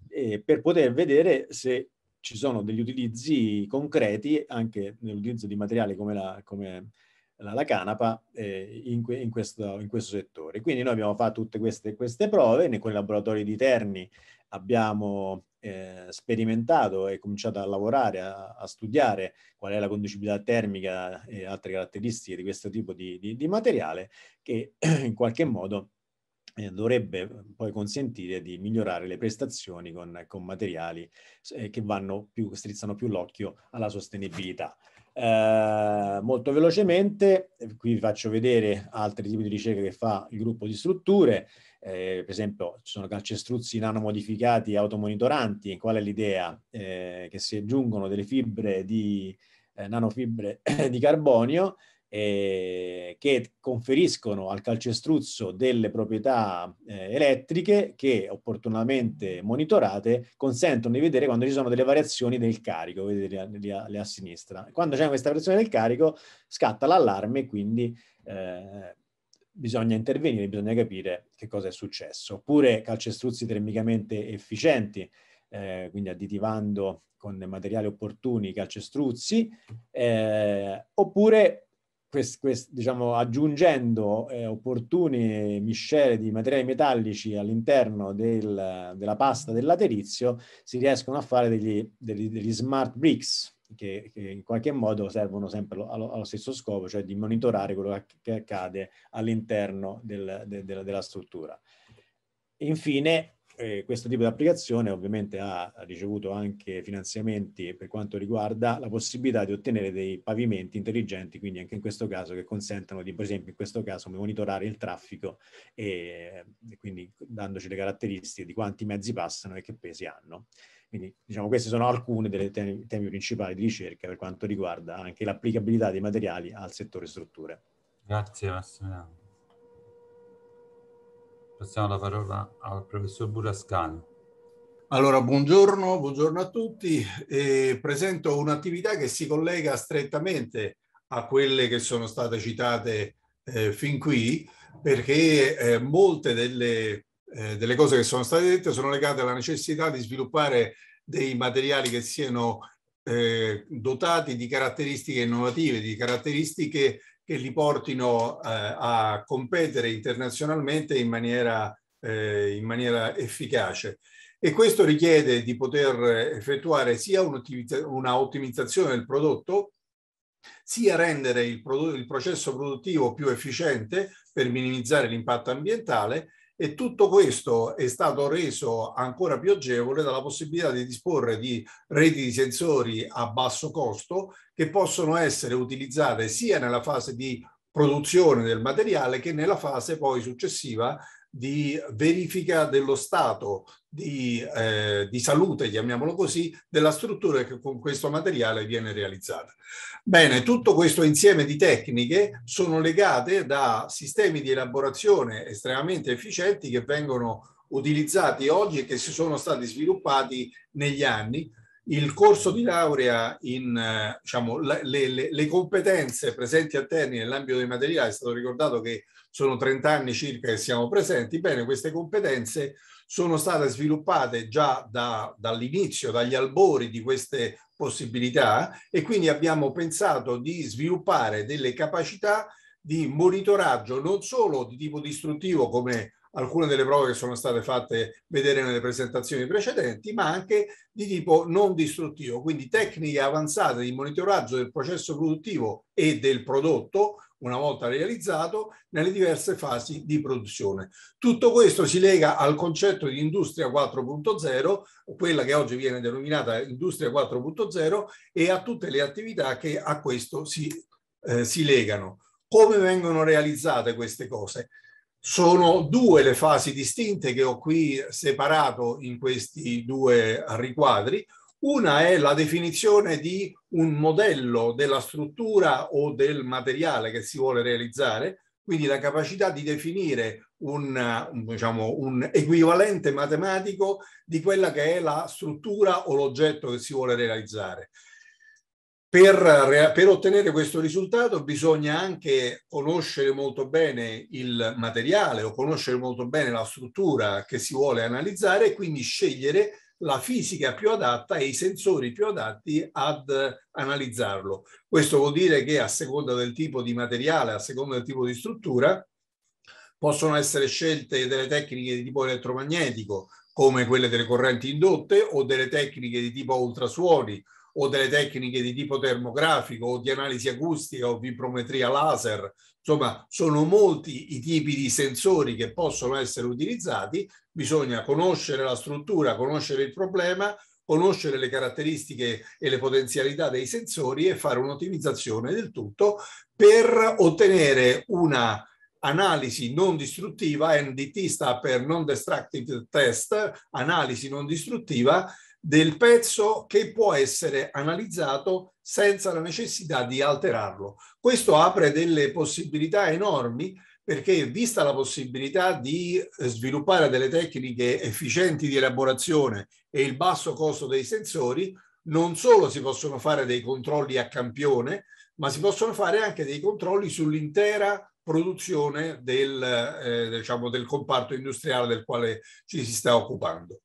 eh, per poter vedere se ci sono degli utilizzi concreti anche nell'utilizzo di materiali come la, come la, la canapa eh, in, in, questo, in, questo, settore. Quindi noi abbiamo fatto tutte queste, queste prove, nei laboratori di Terni abbiamo eh, sperimentato e cominciato a lavorare, a, a, studiare qual è la conducibilità termica e altre caratteristiche di questo tipo di, di, di materiale che in qualche modo eh, dovrebbe mhmm, poi consentire di migliorare le prestazioni con, con materiali eh, che vanno più, strizzano più l'occhio alla sostenibilità. Eh, molto velocemente, eh, qui vi faccio vedere altri tipi di ricerca che fa il gruppo di strutture, eh, per esempio ci sono calcestruzzi nanomodificati automonitoranti, qual è l'idea? Eh, che si aggiungono delle fibre di eh, nanofibre di carbonio eh, che conferiscono al calcestruzzo delle proprietà eh, elettriche che opportunamente monitorate consentono di vedere quando ci sono delle variazioni del carico, vedete lì a, lì a sinistra. Quando c'è questa variazione del carico scatta l'allarme e quindi eh, bisogna intervenire, bisogna capire che cosa è successo. Oppure calcestruzzi termicamente efficienti, eh, quindi additivando con materiali opportuni i calcestruzzi, eh, oppure quest, quest, diciamo, aggiungendo eh, opportune miscele di materiali metallici all'interno del, della pasta del laterizio, si riescono a fare degli, degli, degli smart bricks, che, che, in qualche modo servono sempre allo, allo, stesso scopo, cioè di monitorare quello che, che accade all'interno del, de, de, della struttura. Infine, eh, questo tipo di applicazione ovviamente ha ricevuto anche finanziamenti per quanto riguarda la possibilità di ottenere dei pavimenti intelligenti, quindi anche in questo caso che consentano di, per esempio in questo caso, monitorare il traffico e, e quindi dandoci le caratteristiche di quanti mezzi passano e che pesi hanno. Quindi diciamo questi sono alcuni dei temi, temi principali di ricerca per quanto riguarda anche l'applicabilità dei materiali al settore strutture. Grazie Massimiliano. Passiamo la parola al professor Burascano. Allora, buongiorno, buongiorno a tutti. Eh, presento un'attività che si collega strettamente a quelle che sono state citate eh, fin qui, perché eh, molte delle, eh, delle cose che sono state dette sono legate alla necessità di sviluppare dei materiali che siano eh, dotati di caratteristiche innovative, di caratteristiche che li portino eh, a competere internazionalmente in maniera, eh, in maniera, efficace. E questo richiede di poter effettuare sia un'ottimizzazione del prodotto, sia rendere il, il processo produttivo più efficiente per minimizzare l'impatto ambientale e tutto questo è stato reso ancora più agevole dalla possibilità di disporre di reti di sensori a basso costo che possono essere utilizzate sia nella fase di produzione del materiale che nella fase poi successiva di verifica dello stato di, eh, di, salute, chiamiamolo così, della struttura che con questo materiale viene realizzata. Bene, tutto questo insieme di tecniche sono legate da sistemi di elaborazione estremamente efficienti che vengono utilizzati oggi e che si sono stati sviluppati negli anni. Il corso di laurea in eh, diciamo, le, le, le competenze presenti a Terni nell'ambito dei materiali, è stato ricordato che sono 30 anni circa che siamo presenti, bene, queste competenze sono state sviluppate già da, dall'inizio, dagli albori di queste possibilità e quindi abbiamo pensato di sviluppare delle capacità di monitoraggio non solo di tipo distruttivo come alcune delle prove che sono state fatte vedere nelle presentazioni precedenti, ma anche di tipo non distruttivo, quindi tecniche avanzate di monitoraggio del processo produttivo e del prodotto una volta realizzato, nelle diverse fasi di produzione. Tutto questo si lega al concetto di industria 4.0, quella che oggi viene denominata industria 4.0, e a tutte le attività che a questo si, eh, si legano. Come vengono realizzate queste cose? Sono due le fasi distinte che ho qui separato in questi due riquadri. Una è la definizione di un modello della struttura o del materiale che si vuole realizzare, quindi la capacità di definire un, diciamo, un, equivalente matematico di quella che è la struttura o l'oggetto che si vuole realizzare. Per, per, ottenere questo risultato bisogna anche conoscere molto bene il materiale o conoscere molto bene la struttura che si vuole analizzare e quindi scegliere la fisica più adatta e i sensori più adatti ad analizzarlo. Questo vuol dire che a seconda del tipo di materiale, a seconda del tipo di struttura, possono essere scelte delle tecniche di tipo elettromagnetico, come quelle delle correnti indotte, o delle tecniche di tipo ultrasuoni o delle tecniche di tipo termografico o di analisi acustica o vibrometria laser, insomma sono molti i tipi di sensori che possono essere utilizzati, bisogna conoscere la struttura, conoscere il problema, conoscere le caratteristiche e le potenzialità dei sensori e fare un'ottimizzazione del tutto per ottenere una analisi non distruttiva, NDT sta per non destructive test, analisi non distruttiva del pezzo che può essere analizzato senza la necessità di alterarlo. Questo apre delle possibilità enormi perché vista la possibilità di eh, sviluppare delle tecniche efficienti di elaborazione e il basso costo dei sensori, non solo si possono fare dei controlli a campione, ma si possono fare anche dei controlli sull'intera produzione del, eh, diciamo, del comparto industriale del quale ci si sta occupando.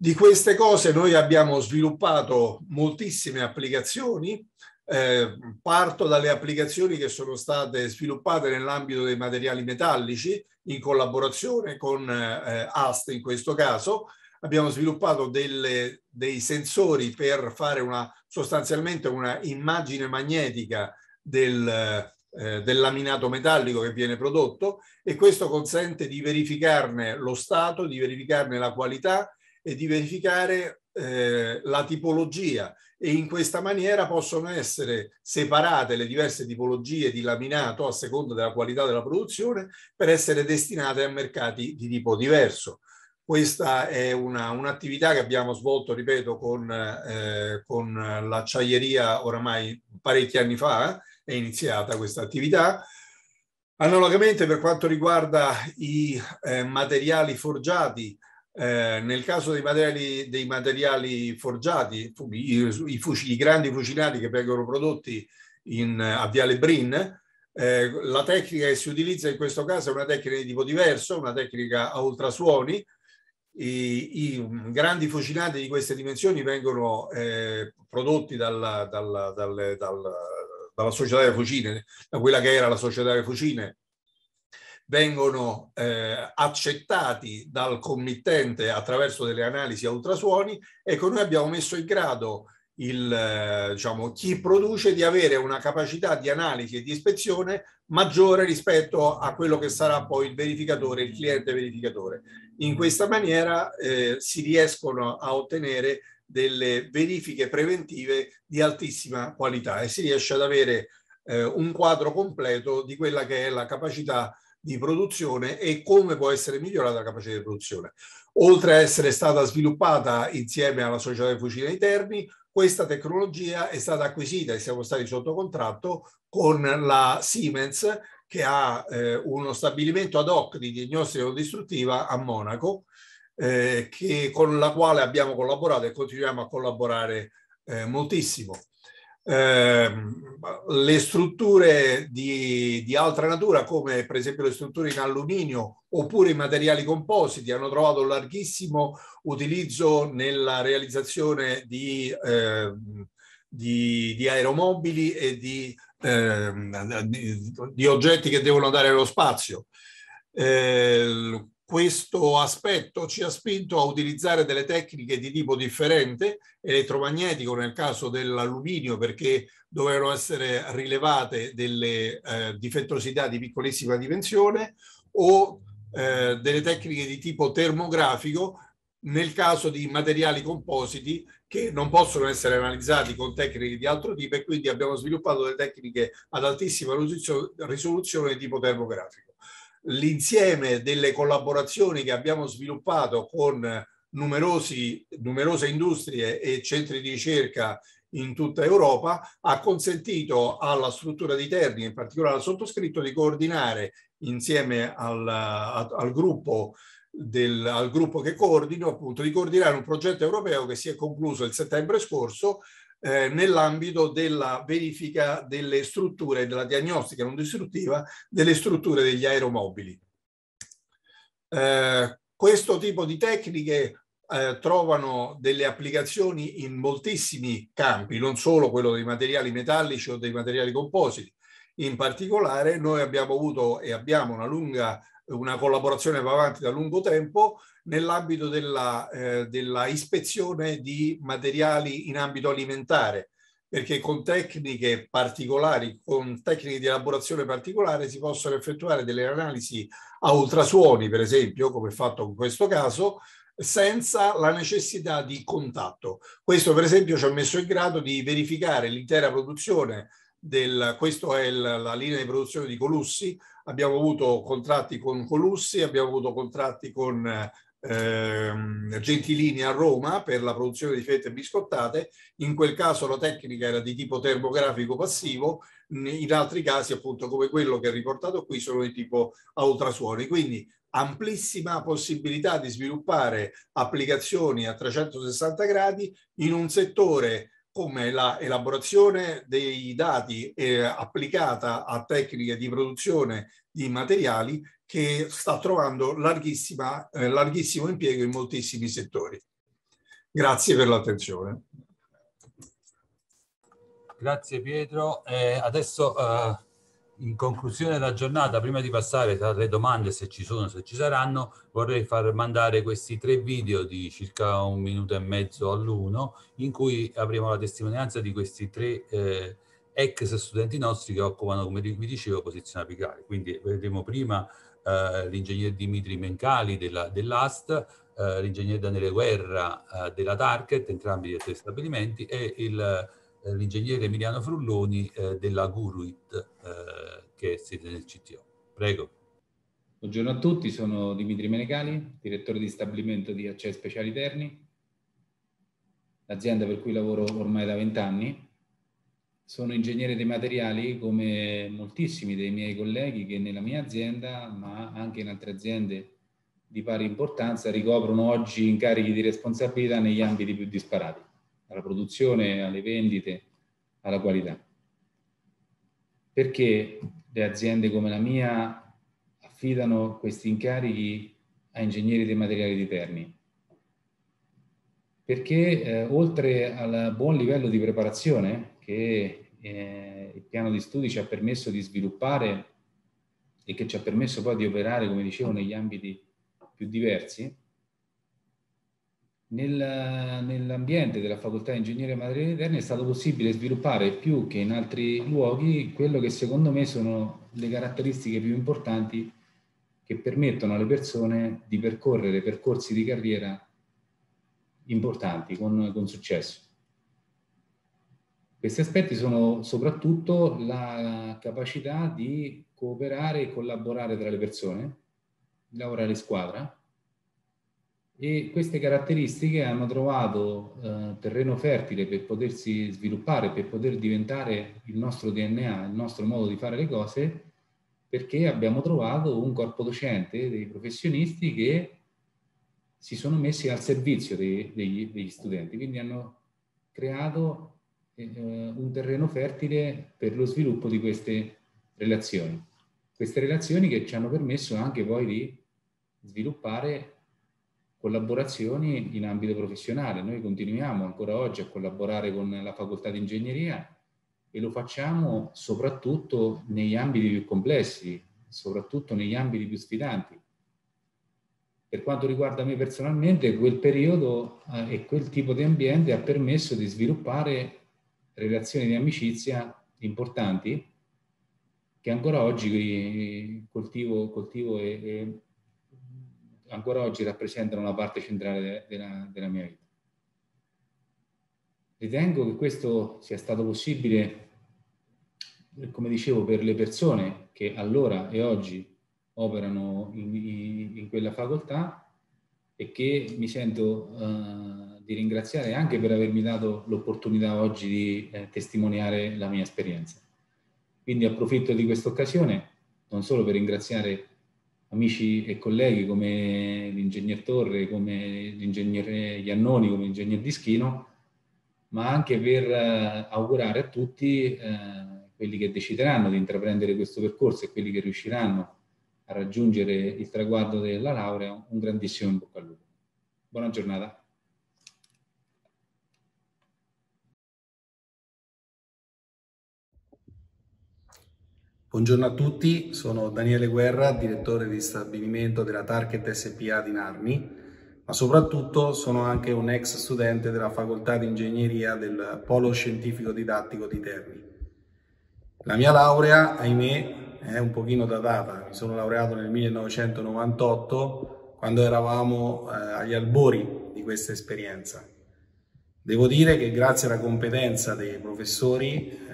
Di queste cose noi abbiamo sviluppato moltissime applicazioni. Eh, parto dalle applicazioni che sono state sviluppate nell'ambito dei materiali metallici in collaborazione con eh, AST in questo caso. Abbiamo sviluppato delle, dei sensori per fare una, sostanzialmente una immagine magnetica del, eh, del laminato metallico che viene prodotto e questo consente di verificarne lo stato, di verificarne la qualità, e di verificare eh, la tipologia e in questa maniera possono essere separate le diverse tipologie di laminato a seconda della qualità della produzione per essere destinate a mercati di tipo diverso. Questa è una, un'attività che abbiamo svolto, ripeto, con, eh, con l'acciaieria oramai parecchi anni fa, eh, è iniziata questa attività. Analogamente per quanto riguarda i eh, materiali forgiati, eh, nel caso dei materiali, dei materiali forgiati, i, i, fucili, i, grandi fucilati che vengono prodotti in, a Viale Brin, eh, la tecnica che si utilizza in questo caso è una tecnica di tipo diverso, una tecnica a ultrasuoni. I, i grandi fucilati di queste dimensioni vengono eh, prodotti dalla, dalla, dal, dal, dalla società delle fucine, da quella che era la società delle fucine vengono eh, accettati dal committente attraverso delle analisi a ultrasuoni, ecco noi abbiamo messo in grado il, eh, diciamo, chi produce di avere una capacità di analisi e di ispezione maggiore rispetto a quello che sarà poi il verificatore, il cliente verificatore. In questa maniera eh, si riescono a ottenere delle verifiche preventive di altissima qualità e si riesce ad avere eh, un quadro completo di quella che è la capacità di produzione e come può essere migliorata la capacità di produzione. Oltre a essere stata sviluppata insieme alla società di fucili interni, questa tecnologia è stata acquisita e siamo stati sotto contratto con la Siemens che ha eh, uno stabilimento ad hoc di diagnostica non distruttiva a Monaco, eh, che, con la quale abbiamo collaborato e continuiamo a collaborare eh, moltissimo. Eh, le strutture di, di, altra natura, come per esempio le strutture in alluminio oppure i materiali compositi, hanno trovato larghissimo utilizzo nella realizzazione di, eh, di, di aeromobili e di, eh, di, oggetti che devono andare allo spazio. Eh, questo aspetto ci ha spinto a utilizzare delle tecniche di tipo differente, elettromagnetico nel caso dell'alluminio perché dovevano essere rilevate delle eh, difettosità di piccolissima dimensione o eh, delle tecniche di tipo termografico nel caso di materiali compositi che non possono essere analizzati con tecniche di altro tipo e quindi abbiamo sviluppato delle tecniche ad altissima risoluzione di tipo termografico l'insieme delle collaborazioni che abbiamo sviluppato con numerosi, numerose industrie e centri di ricerca in tutta Europa ha consentito alla struttura di Terni, in particolare al sottoscritto, di coordinare insieme al, al, gruppo del, al gruppo che coordino, appunto, di coordinare un progetto europeo che si è concluso il settembre scorso eh, nell'ambito della verifica delle strutture, della diagnostica non distruttiva delle strutture degli aeromobili. Eh, questo tipo di tecniche eh, trovano delle applicazioni in moltissimi campi, non solo quello dei materiali metallici o dei materiali compositi. In particolare noi abbiamo avuto e abbiamo una lunga una collaborazione va avanti da lungo tempo nell'ambito della, eh, della ispezione di materiali in ambito alimentare perché con tecniche particolari, con tecniche di elaborazione particolare si possono effettuare delle analisi a ultrasuoni, per esempio, come fatto in questo caso, senza la necessità di contatto. Questo, per esempio, ci ha messo in grado di verificare l'intera produzione del, questa è la linea di produzione di Colussi, abbiamo avuto contratti con Colussi, abbiamo avuto contratti con Ehm, Gentilini a Roma per la produzione di fette biscottate, in quel caso la tecnica era di tipo termografico passivo, in altri casi appunto come quello che è riportato qui sono di tipo a ultrasuoni, quindi amplissima possibilità di sviluppare applicazioni a 360 gradi in un settore come l'elaborazione dei dati eh, applicata a tecniche di produzione di materiali che sta trovando eh, larghissimo impiego in moltissimi settori. Grazie per l'attenzione. Grazie Pietro. Eh, adesso eh, in conclusione della giornata, prima di passare alle domande, se ci sono, se ci saranno, vorrei far mandare questi tre video di circa un minuto e mezzo all'uno, in cui avremo la testimonianza di questi tre eh, ex studenti nostri che occupano, come vi dicevo, posizioni apicali. Quindi vedremo prima eh, l'ingegner Dimitri Mencali dell'AST, eh, l'ingegner Daniele Guerra eh, della Target, entrambi di altri stabilimenti, e il eh, l'ingegnere Emiliano Frulloni eh, della Guruit, eh, che è sede del CTO. Prego. Buongiorno a tutti, sono Dimitri Menegali, direttore di stabilimento di Access Speciali Terni, l'azienda per cui lavoro ormai da vent'anni. Sono ingegnere dei materiali come moltissimi dei miei colleghi che nella mia azienda, ma anche in altre aziende di pari importanza, ricoprono oggi incarichi di responsabilità negli ambiti più disparati alla produzione, alle vendite, alla qualità. Perché le aziende come la mia affidano questi incarichi a ingegneri dei materiali di Terni? Perché eh, oltre al buon livello di preparazione che eh, il piano di studi ci ha permesso di sviluppare e che ci ha permesso poi di operare, come dicevo, negli ambiti più diversi, nell'ambiente della facoltà di ingegneria Materna è stato possibile sviluppare più che in altri luoghi quello che secondo me sono le caratteristiche più importanti che permettono alle persone di percorrere percorsi di carriera importanti con, con successo. Questi aspetti sono soprattutto la capacità di cooperare e collaborare tra le persone, lavorare in squadra, e queste caratteristiche hanno trovato eh, terreno fertile per potersi sviluppare, per poter diventare il nostro DNA, il nostro modo di fare le cose, perché abbiamo trovato un corpo docente, dei professionisti che si sono messi al servizio dei, degli, degli, studenti, quindi hanno creato eh, eh un terreno fertile per lo sviluppo di queste relazioni. Queste relazioni che ci hanno permesso anche poi di sviluppare collaborazioni in ambito professionale. Noi continuiamo ancora oggi a collaborare con la facoltà di ingegneria e lo facciamo soprattutto negli ambiti più complessi, soprattutto negli ambiti più sfidanti. Per quanto riguarda me personalmente, quel periodo eh, e quel tipo di ambiente ha permesso di sviluppare relazioni di amicizia importanti che ancora oggi eh, coltivo, coltivo e, e ancora oggi rappresentano la parte centrale della, della mia vita. Ritengo che questo sia stato possibile, come dicevo, per le persone che allora e oggi operano in, in quella facoltà e che mi sento uh, di ringraziare anche per avermi dato l'opportunità oggi di eh, testimoniare la mia esperienza. Quindi approfitto di questa occasione non solo per ringraziare amici e colleghi come l'ingegner Torre, come l'ingegnere Iannoni, come l'ingegner Dischino, ma anche per eh, augurare a tutti eh, quelli che decideranno di intraprendere questo percorso e quelli che riusciranno a raggiungere il traguardo della laurea un grandissimo in bocca al lupo. Buona giornata. Buongiorno a tutti, sono Daniele Guerra, direttore di stabilimento della Target SPA di Narni, ma soprattutto sono anche un ex studente della Facoltà di Ingegneria del Polo Scientifico Didattico di Terni. La mia laurea, ahimè, è un pochino datata, mi sono laureato nel 1998 quando eravamo eh, agli albori di questa esperienza. Devo dire che grazie alla competenza dei professori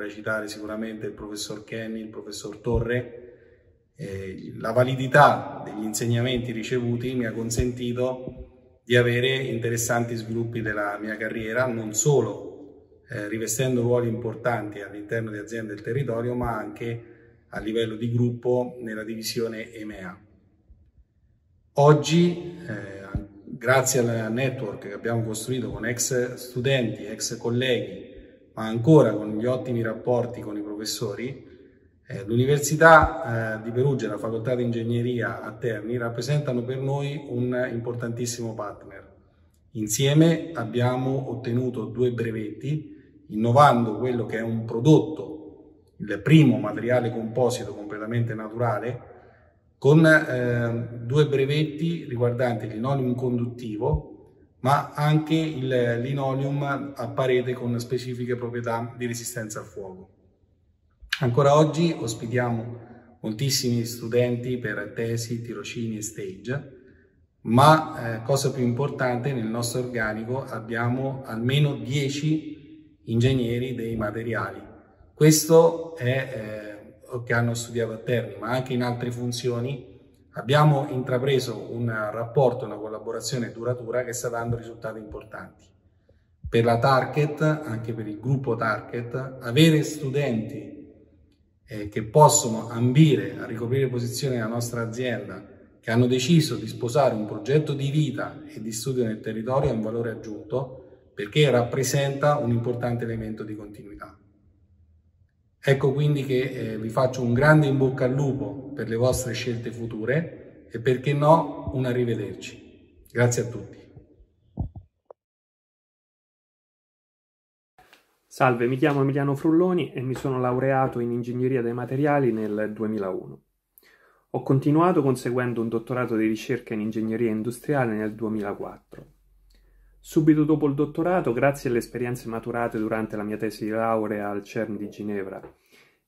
vorrei citare sicuramente il professor Kenny, il professor Torre, eh, la validità degli insegnamenti ricevuti mi ha consentito di avere interessanti sviluppi della mia carriera, non solo eh, rivestendo ruoli importanti all'interno di aziende del territorio, ma anche a livello di gruppo nella divisione EMEA. Oggi, eh, grazie al network che abbiamo costruito con ex studenti, ex colleghi, ma ancora con gli ottimi rapporti con i professori, eh, l'Università eh, di Perugia e la Facoltà di Ingegneria a Terni rappresentano per noi un importantissimo partner. Insieme abbiamo ottenuto due brevetti, innovando quello che è un prodotto, il primo materiale composito completamente naturale, con eh, due brevetti riguardanti l'inolium conduttivo, ma anche il linoleum a parete con specifiche proprietà di resistenza al fuoco. Ancora oggi ospitiamo moltissimi studenti per tesi, tirocini e stage, ma eh, cosa più importante nel nostro organico abbiamo almeno 10 ingegneri dei materiali. Questo è eh, che hanno studiato a Terni, ma anche in altre funzioni Abbiamo intrapreso un rapporto, una collaborazione duratura che sta dando risultati importanti. Per la target, anche per il gruppo target, avere studenti eh, che possono ambire a ricoprire posizioni nella nostra azienda, che hanno deciso di sposare un progetto di vita e di studio nel territorio è un valore aggiunto perché rappresenta un importante elemento di continuità. Ecco quindi che eh, vi faccio un grande in bocca al lupo per le vostre scelte future e perché no un arrivederci. Grazie a tutti. Salve, mi chiamo Emiliano Frulloni e mi sono laureato in ingegneria dei materiali nel 2001. Ho continuato conseguendo un dottorato di ricerca in ingegneria industriale nel 2004. Subito dopo il dottorato, grazie alle esperienze maturate durante la mia tesi di laurea al CERN di Ginevra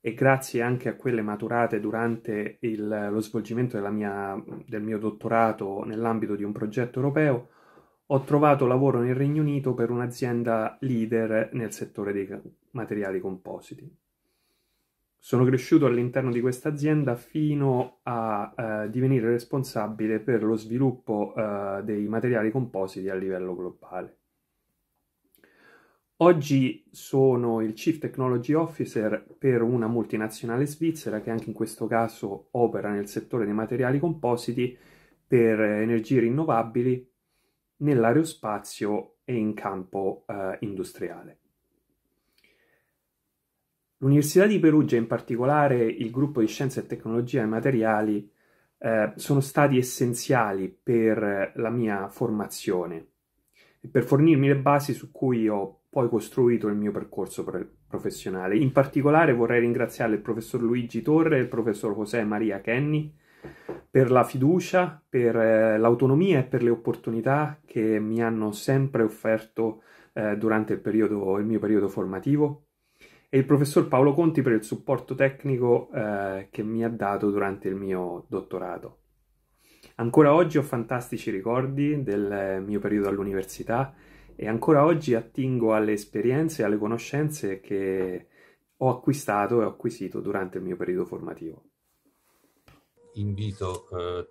e grazie anche a quelle maturate durante il, lo svolgimento mia, del mio dottorato nell'ambito di un progetto europeo, ho trovato lavoro nel Regno Unito per un'azienda leader nel settore dei materiali compositi. Sono cresciuto all'interno di questa azienda fino a eh, divenire responsabile per lo sviluppo eh, dei materiali compositi a livello globale. Oggi sono il Chief Technology Officer per una multinazionale svizzera che anche in questo caso opera nel settore dei materiali compositi per energie rinnovabili nell'aerospazio e in campo eh, industriale. L'Università di Perugia, in particolare il gruppo di Scienze e Tecnologia e Materiali, eh, sono stati essenziali per la mia formazione e per fornirmi le basi su cui ho poi costruito il mio percorso pre- professionale. In particolare vorrei ringraziare il professor Luigi Torre e il professor José Maria Kenny per la fiducia, per eh, l'autonomia e per le opportunità che mi hanno sempre offerto eh, durante il, periodo, il mio periodo formativo e il professor Paolo Conti per il supporto tecnico eh, che mi ha dato durante il mio dottorato. Ancora oggi ho fantastici ricordi del mio periodo all'università e ancora oggi attingo alle esperienze e alle conoscenze che ho acquistato e ho acquisito durante il mio periodo formativo. Invito eh,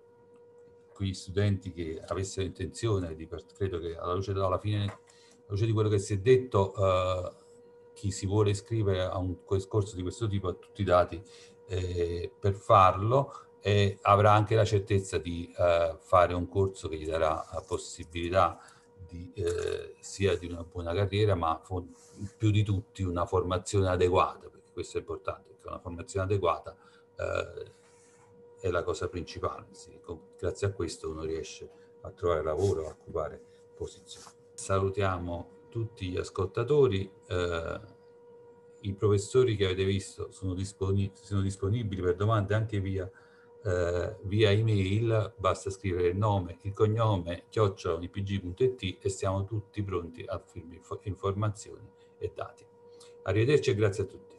quei studenti che avessero intenzione di, credo che alla luce, alla fine, alla luce di quello che si è detto, eh, chi si vuole iscrivere a un corso di questo tipo ha tutti i dati eh, per farlo e avrà anche la certezza di eh, fare un corso che gli darà la possibilità di, eh, sia di una buona carriera ma più di tutti una formazione adeguata, perché questo è importante, perché una formazione adeguata eh, è la cosa principale, sì, grazie a questo uno riesce a trovare lavoro, a occupare posizioni. Salutiamo tutti gli ascoltatori. Eh, I professori che avete visto sono, disponib sono disponibili per domande anche via, eh, via, email, basta scrivere il nome, il cognome, chiocciolipg.it e siamo tutti pronti a offrirvi informazioni e dati. Arrivederci e grazie a tutti.